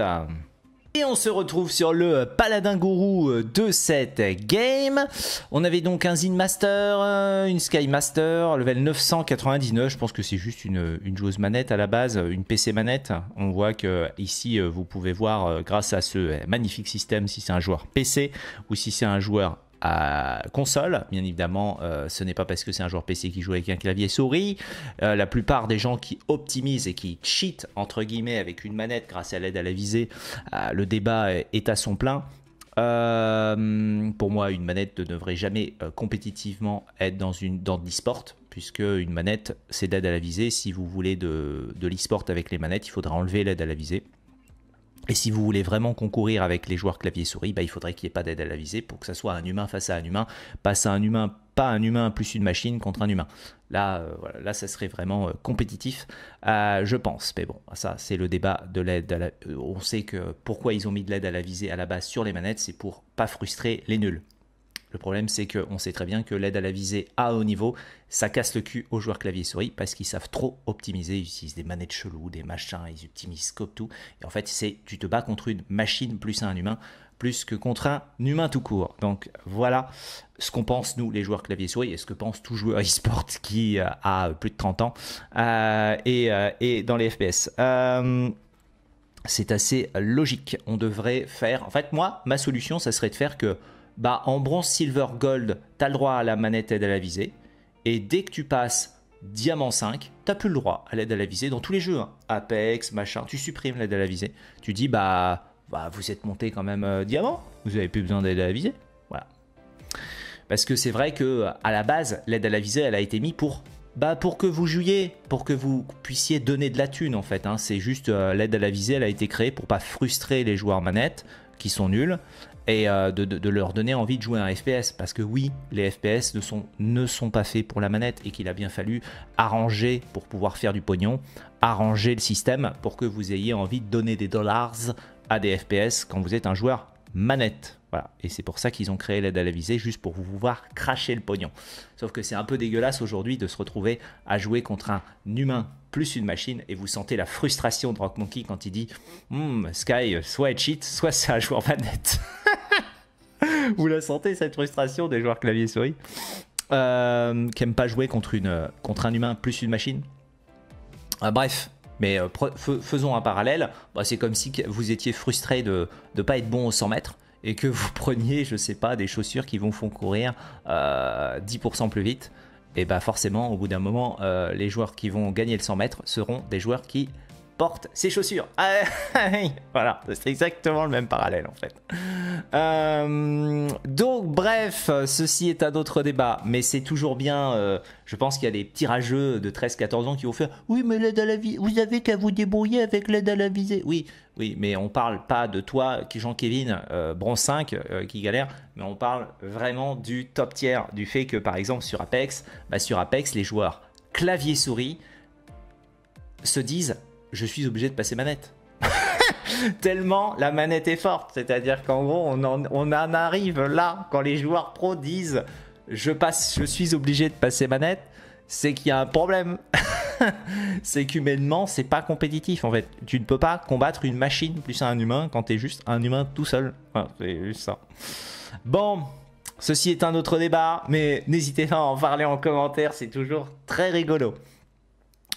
Et on se retrouve sur le paladin gourou euh, de cette game. On avait donc un Zin Master, euh, une Sky Master, level 999. Je pense que c'est juste une, une, joueuse manette à la base, une PC manette. On voit que euh, ici, vous pouvez voir grâce à ce magnifique système si c'est un joueur PC ou si c'est un joueur à console. Bien évidemment, euh, ce n'est pas parce que c'est un joueur PC qui joue avec un clavier souris. Euh, la plupart des gens qui optimisent et qui cheat entre guillemets avec une manette grâce à l'aide à la visée, euh, le débat est à son plein. pour moi, une manette ne devrait jamais compétitivement être dans une dans sport puisque une manette, c'est d'aide à la visée. Si vous voulez de, de le avec les manettes, il faudra enlever l'aide à la visée. Et si vous voulez vraiment concourir avec les joueurs clavier-souris, bah, il faudrait qu'il n'y ait pas d'aide à la visée pour que ça soit un humain face à un humain, pas à un humain, pas un humain plus une machine contre un humain. Là, euh, voilà, là ça serait vraiment euh, compétitif, euh, je pense. Mais bon, ça, c'est le débat de l'aide. à La... On sait que pourquoi ils ont mis de l'aide à la visée à la base sur les manettes, c'est pour pas frustrer les nuls. Le problème, c'est qu'on sait très bien que l'aide à la visée à haut niveau, ça casse le cul aux joueurs clavier-souris parce qu'ils savent trop optimiser. Ils utilisent des manettes cheloues, des machins, ils optimisent scope tout. Et en fait, c'est tu te bats contre une machine plus un humain plus que contre un humain tout court. Donc voilà ce qu'on pense, nous, les joueurs clavier-souris, et ce que pense tout joueur e-sport qui euh, a plus de 30 ans euh, et, euh, et, dans les FPS c'est assez logique. On devrait faire. En fait, moi, ma solution, ça serait de faire que bah, en bronze, silver, gold, tu as le droit à la manette aide à la visée. Et dès que tu passes diamant 5, n'as plus le droit à l'aide à la visée dans tous les jeux. Hein. Apex, machin, tu supprimes l'aide à la visée. Tu dis bah, bah vous êtes monté quand même euh, diamant, vous avez plus besoin d'aide à la visée. Voilà. Parce que c'est vrai que euh, à la base, l'aide à la visée, elle a été mise pour bah pour que vous jouiez, pour que vous puissiez donner de la thune en fait. Hein. C'est juste euh, l'aide à la visée, elle a été créée pour pas frustrer les joueurs manettes qui sont nuls et euh, de, leur donner envie de jouer à un FPS. Parce que oui, les FPS ne sont, pas faits pour la manette et qu'il a bien fallu arranger pour pouvoir faire du pognon, arranger le système pour que vous ayez envie de donner des dollars à des FPS quand vous êtes un joueur manette. Voilà. Et c'est pour ça qu'ils ont créé l'aide à la visée, juste pour vous voir cracher le pognon. Sauf que c'est un peu dégueulasse aujourd'hui de se retrouver à jouer contre un humain plus une machine et vous sentez la frustration de Rock Monkey quand il dit hmm, Sky, soit elle cheat, soit c'est un joueur net vous la sentez cette frustration des joueurs clavier souris euh, qui n'aiment pas jouer contre, une, contre un humain plus une machine. Euh, bref, mais euh, faisons un parallèle. Bah, c'est comme si vous étiez frustré de ne pas être bon aux 100 mètres et que vous preniez, je sais pas, des chaussures qui vont font courir 10% euh, plus vite et bah forcément au bout d'un moment, euh, les joueurs qui vont gagner le 100 mètres seront des joueurs qui porte ses chaussures. Ah, voilà, c'est exactement le même parallèle en fait. Euh, donc bref, ceci est un autre débat, mais c'est toujours bien, euh, je pense qu'il y a des petits rageux de 13-14 ans qui vont faire « Oui, mais l'aide à la vie, vous avez qu'à vous débrouiller avec l'aide à la visée. » Oui, oui, mais on parle pas de toi, Jean-Kévin, euh, bronze 5, qui galère, mais on parle vraiment du top tiers, du fait que par exemple sur Apex, bah, sur Apex, les joueurs clavier-souris se disent je suis obligé de passer manette. Tellement la manette est forte. C'est-à-dire qu'en gros, on en, arrive là quand les joueurs pro disent je, passe, je suis obligé de passer manette, c'est qu'il y a un problème. c'est qu'humainement, c'est pas compétitif en fait. Tu ne peux pas combattre une machine plus un humain quand tu es juste un humain tout seul. c'est ça. Bon, ceci est un autre débat, mais n'hésitez pas à en parler en commentaire, c'est toujours très rigolo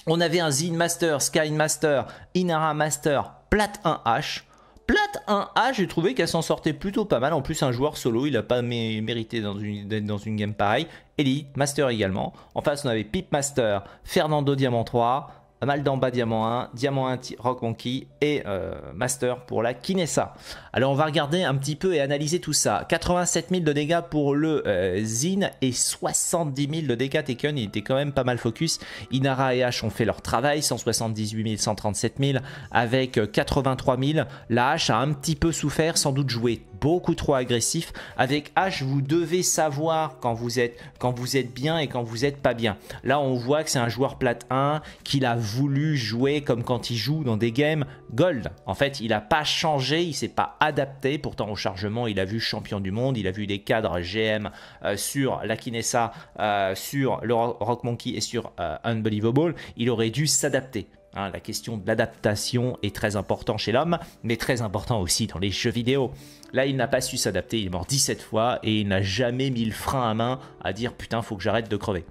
on avait un Zine Master, Sky Master, Inara Master, Plate 1H. Plate 1 h j'ai trouvé qu'elle s'en sortait plutôt pas mal. En plus, un joueur solo, il n'a pas mérité dans une, dans une game pareille. Elite, Master également. En face, on avait Pip Master, Fernando Diamant 3, Mal d'en bas Diamant 1, Diamant 1 Rock Monkey et euh, Master pour la Kinesa. Alors on va regarder un petit peu et analyser tout ça. 87 000 de dégâts pour le euh, Zin et 70 000 de dégâts Taken. Il était quand même pas mal focus. Inara et H ont fait leur travail, 178 000, 137 000 avec 83 euh, 000. La H a un petit peu souffert, sans doute joué beaucoup trop agressif. Avec H, vous devez savoir quand vous êtes, quand vous êtes bien et quand vous n'êtes pas bien. Là, on voit que c'est un joueur plate 1 qu'il a voulu jouer comme quand il joue dans des games gold. En fait, il n'a pas changé, il s'est pas adapté. Pourtant, au chargement, il a vu champion du monde, il a vu des cadres GM euh, sur la Kinesa, euh, sur le Rock Monkey et sur euh, Unbelievable. Il aurait dû s'adapter. Hein, la question de l'adaptation est très importante chez l'homme, mais très important aussi dans les jeux vidéo. Là, il n'a pas su s'adapter, il est mort 17 fois et il n'a jamais mis le frein à main à dire putain, faut que j'arrête de crever.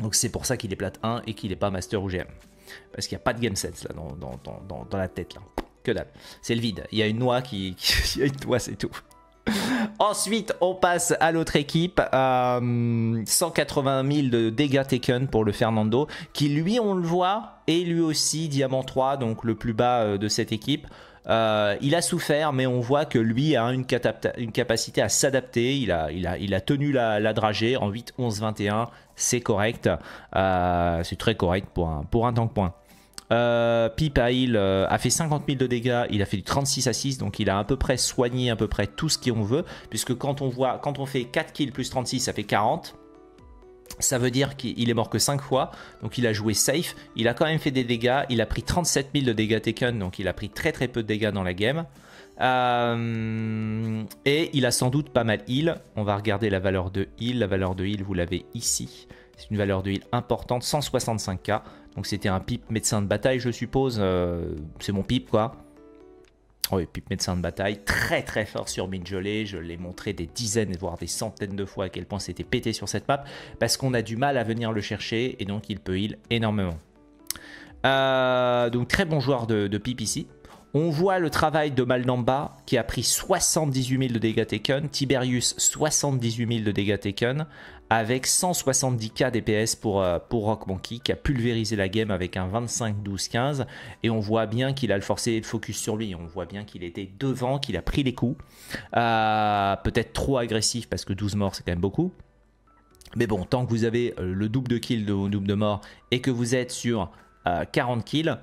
Donc c'est pour ça qu'il est plate 1 et qu'il n'est pas master ou GM. Parce qu'il n'y a pas de game sense là dans, dans la tête là. Que dalle. C'est le vide. Il y a une noix qui. qui... Il y a une noix, c'est tout. Ensuite, on passe à l'autre équipe. 180 euh, 000 de dégâts taken pour le Fernando, qui lui, on le voit, est lui aussi diamant 3, donc le plus bas euh, de cette équipe. Euh, il a souffert, mais on voit que lui a une, capacité à s'adapter. Il a, tenu la, dragée en 8, 11, 21. C'est correct. c'est très correct pour un, pour un tank point pipa a, il, a fait 50 000 de dégâts, il a fait du 36 à 6, donc il a à peu près soigné à peu près tout ce qu'on veut, puisque quand on voit, quand on fait 4 kills plus 36, ça fait 40. Ça veut dire qu'il est mort que 5 fois, donc il a joué safe, il a quand même fait des dégâts, il a pris 37 000 de dégâts taken, donc il a pris très très peu de dégâts dans la game. Euh, et il a sans doute pas mal heal, on va regarder la valeur de heal, la valeur de heal vous l'avez ici, c'est une valeur de heal importante, 165k, donc c'était un pipe médecin de bataille, je suppose. Euh, c'est mon pipe, quoi. Oui, pipe médecin de bataille, très très fort sur Minjolé Je l'ai montré des dizaines, voire des centaines de fois à quel point c'était pété sur cette map, parce qu'on a du mal à venir le chercher, et donc il peut heal énormément. Euh, donc très bon joueur de, de pipe ici. On voit le travail de Malnamba qui a pris 78 000 de dégâts Taken, Tiberius 78 000 de dégâts Taken, avec 170k DPS pour, euh, pour Rock Monkey qui a pulvérisé la game avec un 25-12-15 et on voit bien qu'il a le forcé de focus sur lui, on voit bien qu'il était devant, qu'il a pris les coups, euh, peut-être trop agressif parce que 12 morts c'est quand même beaucoup. Mais bon, tant que vous avez euh, le double de kill de double de mort et que vous êtes sur 40 kills,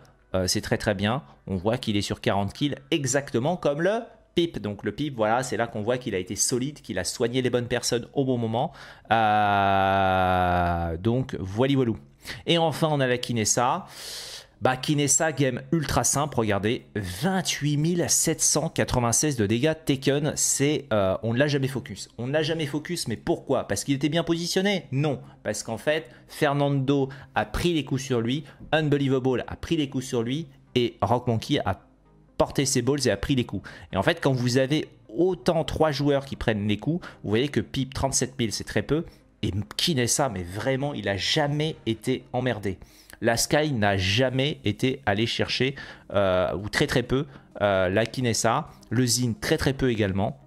c'est très très bien. On voit qu'il est sur 40 kills exactement comme le PIP. Donc le PIP, voilà, c'est là qu'on voit qu'il a été solide, qu'il a soigné les bonnes personnes au bon moment. Euh, donc voili voilou. Et enfin, on a la Kinesa. Bah, Kinesa, game ultra simple, regardez, 28 796 de dégâts Taken, c'est, euh, on ne l'a jamais focus. On ne l'a jamais focus, mais pourquoi Parce qu'il était bien positionné Non, parce qu'en fait, Fernando a pris les coups sur lui, Unbelievable a pris les coups sur lui, et Rock Monkey a porté ses balls et a pris les coups. Et en fait, quand vous avez autant trois joueurs qui prennent les coups, vous voyez que Pip 37 000 c'est très peu. Et Kinesa, mais vraiment, il a jamais été emmerdé. La Sky n'a jamais été allée chercher, euh, ou très très peu, euh, la Kinesa, le Zin très très peu également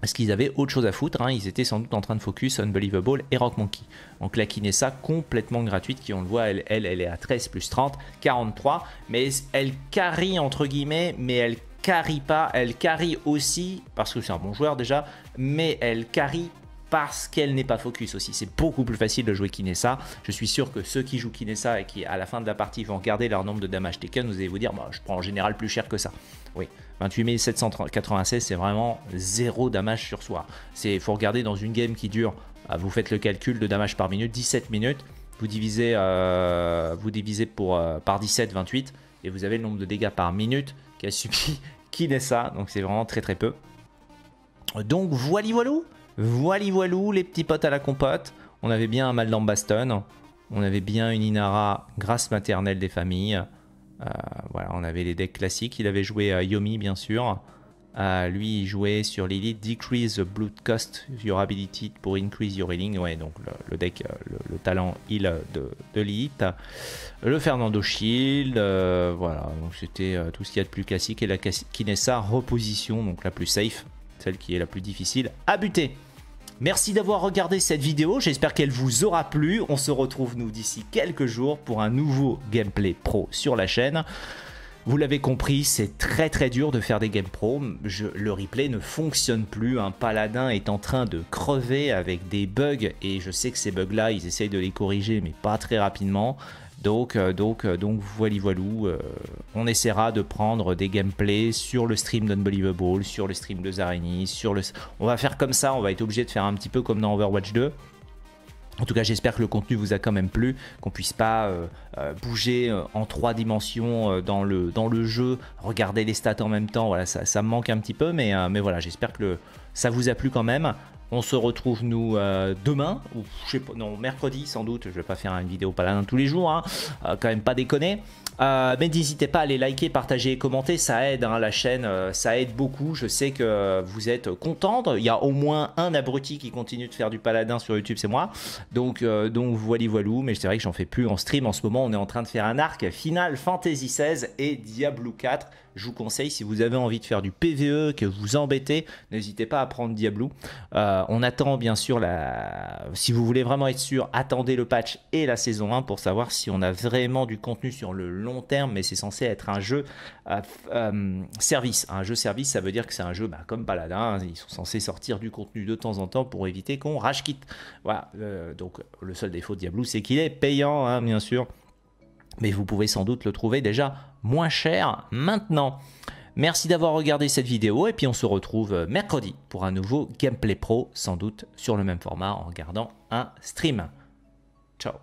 parce qu'ils avaient autre chose à foutre, hein. ils étaient sans doute en train de focus Unbelievable et Rock Monkey. Donc la Kinesa complètement gratuite, qui on le voit, elle, elle, est à 13 plus 30, 43, mais elle carry entre guillemets, mais elle carry pas, elle carry aussi, parce que c'est un bon joueur déjà, mais elle carry parce qu'elle n'est pas focus aussi. C'est beaucoup plus facile de jouer Kinesa. Je suis sûr que ceux qui jouent Kinesa et qui à la fin de la partie vont garder leur nombre de damage taken, vous allez vous dire, moi bah, je prends en général plus cher que ça. Oui, 28 796, c'est vraiment zéro damage sur soi. Il faut regarder dans une game qui dure, ah, vous faites le calcul de damage par minute, 17 minutes, vous divisez, euh, vous divisez pour, euh, par 17, 28, et vous avez le nombre de dégâts par minute qu'a subi Kinesa, donc c'est vraiment très très peu. Donc voili voilou, voili voilou, les petits potes à la compote, on avait bien un mal Baston, on avait bien une Inara, grâce maternelle des familles, euh, voilà, on avait les decks classiques. Il avait joué Yomi, bien sûr. Euh, lui, il jouait sur l'élite Decrease the Blood Cost, Your Ability pour Increase Your Healing. Ouais, donc le, deck, euh, le, talent heal de, de l'élite. Le Fernando Shield, voilà, donc c'était tout ce qu'il y a de plus classique. Et la Kinesa Reposition, donc la plus safe, celle qui est la plus difficile à buter. Merci d'avoir regardé cette vidéo, j'espère qu'elle vous aura plu. On se retrouve nous d'ici quelques jours pour un nouveau gameplay pro sur la chaîne. Vous l'avez compris, c'est très très dur de faire des game pro. le replay ne fonctionne plus. Un paladin est en train de crever avec des bugs et je sais que ces bugs-là, ils essayent de les corriger mais pas très rapidement. Donc, euh, donc, euh, donc, voilà, voilou. Euh, on essaiera de prendre des gameplays sur le stream d'Unbelievable, sur le stream de Zarini, sur le. On va faire comme ça. On va être obligé de faire un petit peu comme dans Overwatch 2. En tout cas, j'espère que le contenu vous a quand même plu, qu'on puisse pas bouger en trois dimensions dans, le, dans le jeu, regarder les stats en même temps. Voilà, ça, me manque un petit peu, mais, mais voilà, j'espère que le, ça vous a plu quand même. On se retrouve nous euh, demain, ou je sais pas, non, mercredi sans doute, je vais pas faire une vidéo paladin tous les jours, hein. euh, quand même pas déconner. Euh, mais n'hésitez pas à les liker, partager et commenter, ça aide hein, la chaîne, ça aide beaucoup, je sais que vous êtes contents. il y a au moins un abruti qui continue de faire du paladin sur YouTube, c'est moi, donc, donc voili voilou, mais c'est vrai que j'en fais plus en stream en ce moment, on est en train de faire un arc Final Fantasy 16 et Diablo 4, je vous conseille, si vous avez envie de faire du PVE, que vous embêtez, n'hésitez pas à prendre Diablo. Euh, on attend bien sûr, la... si vous voulez vraiment être sûr, attendez le patch et la saison 1 pour savoir si on a vraiment du contenu sur le long terme, mais c'est censé être un jeu euh, euh, service. Un jeu service, ça veut dire que c'est un jeu bah, comme Paladin, ils sont censés sortir du contenu de temps en temps pour éviter qu'on rage quitte. Voilà, donc le seul défaut de Diablo, c'est qu'il est payant, hein, bien sûr mais vous pouvez sans doute le trouver déjà moins cher maintenant. Merci d'avoir regardé cette vidéo et puis on se retrouve euh, mercredi pour un nouveau gameplay pro, sans doute sur le même format en regardant un stream. Ciao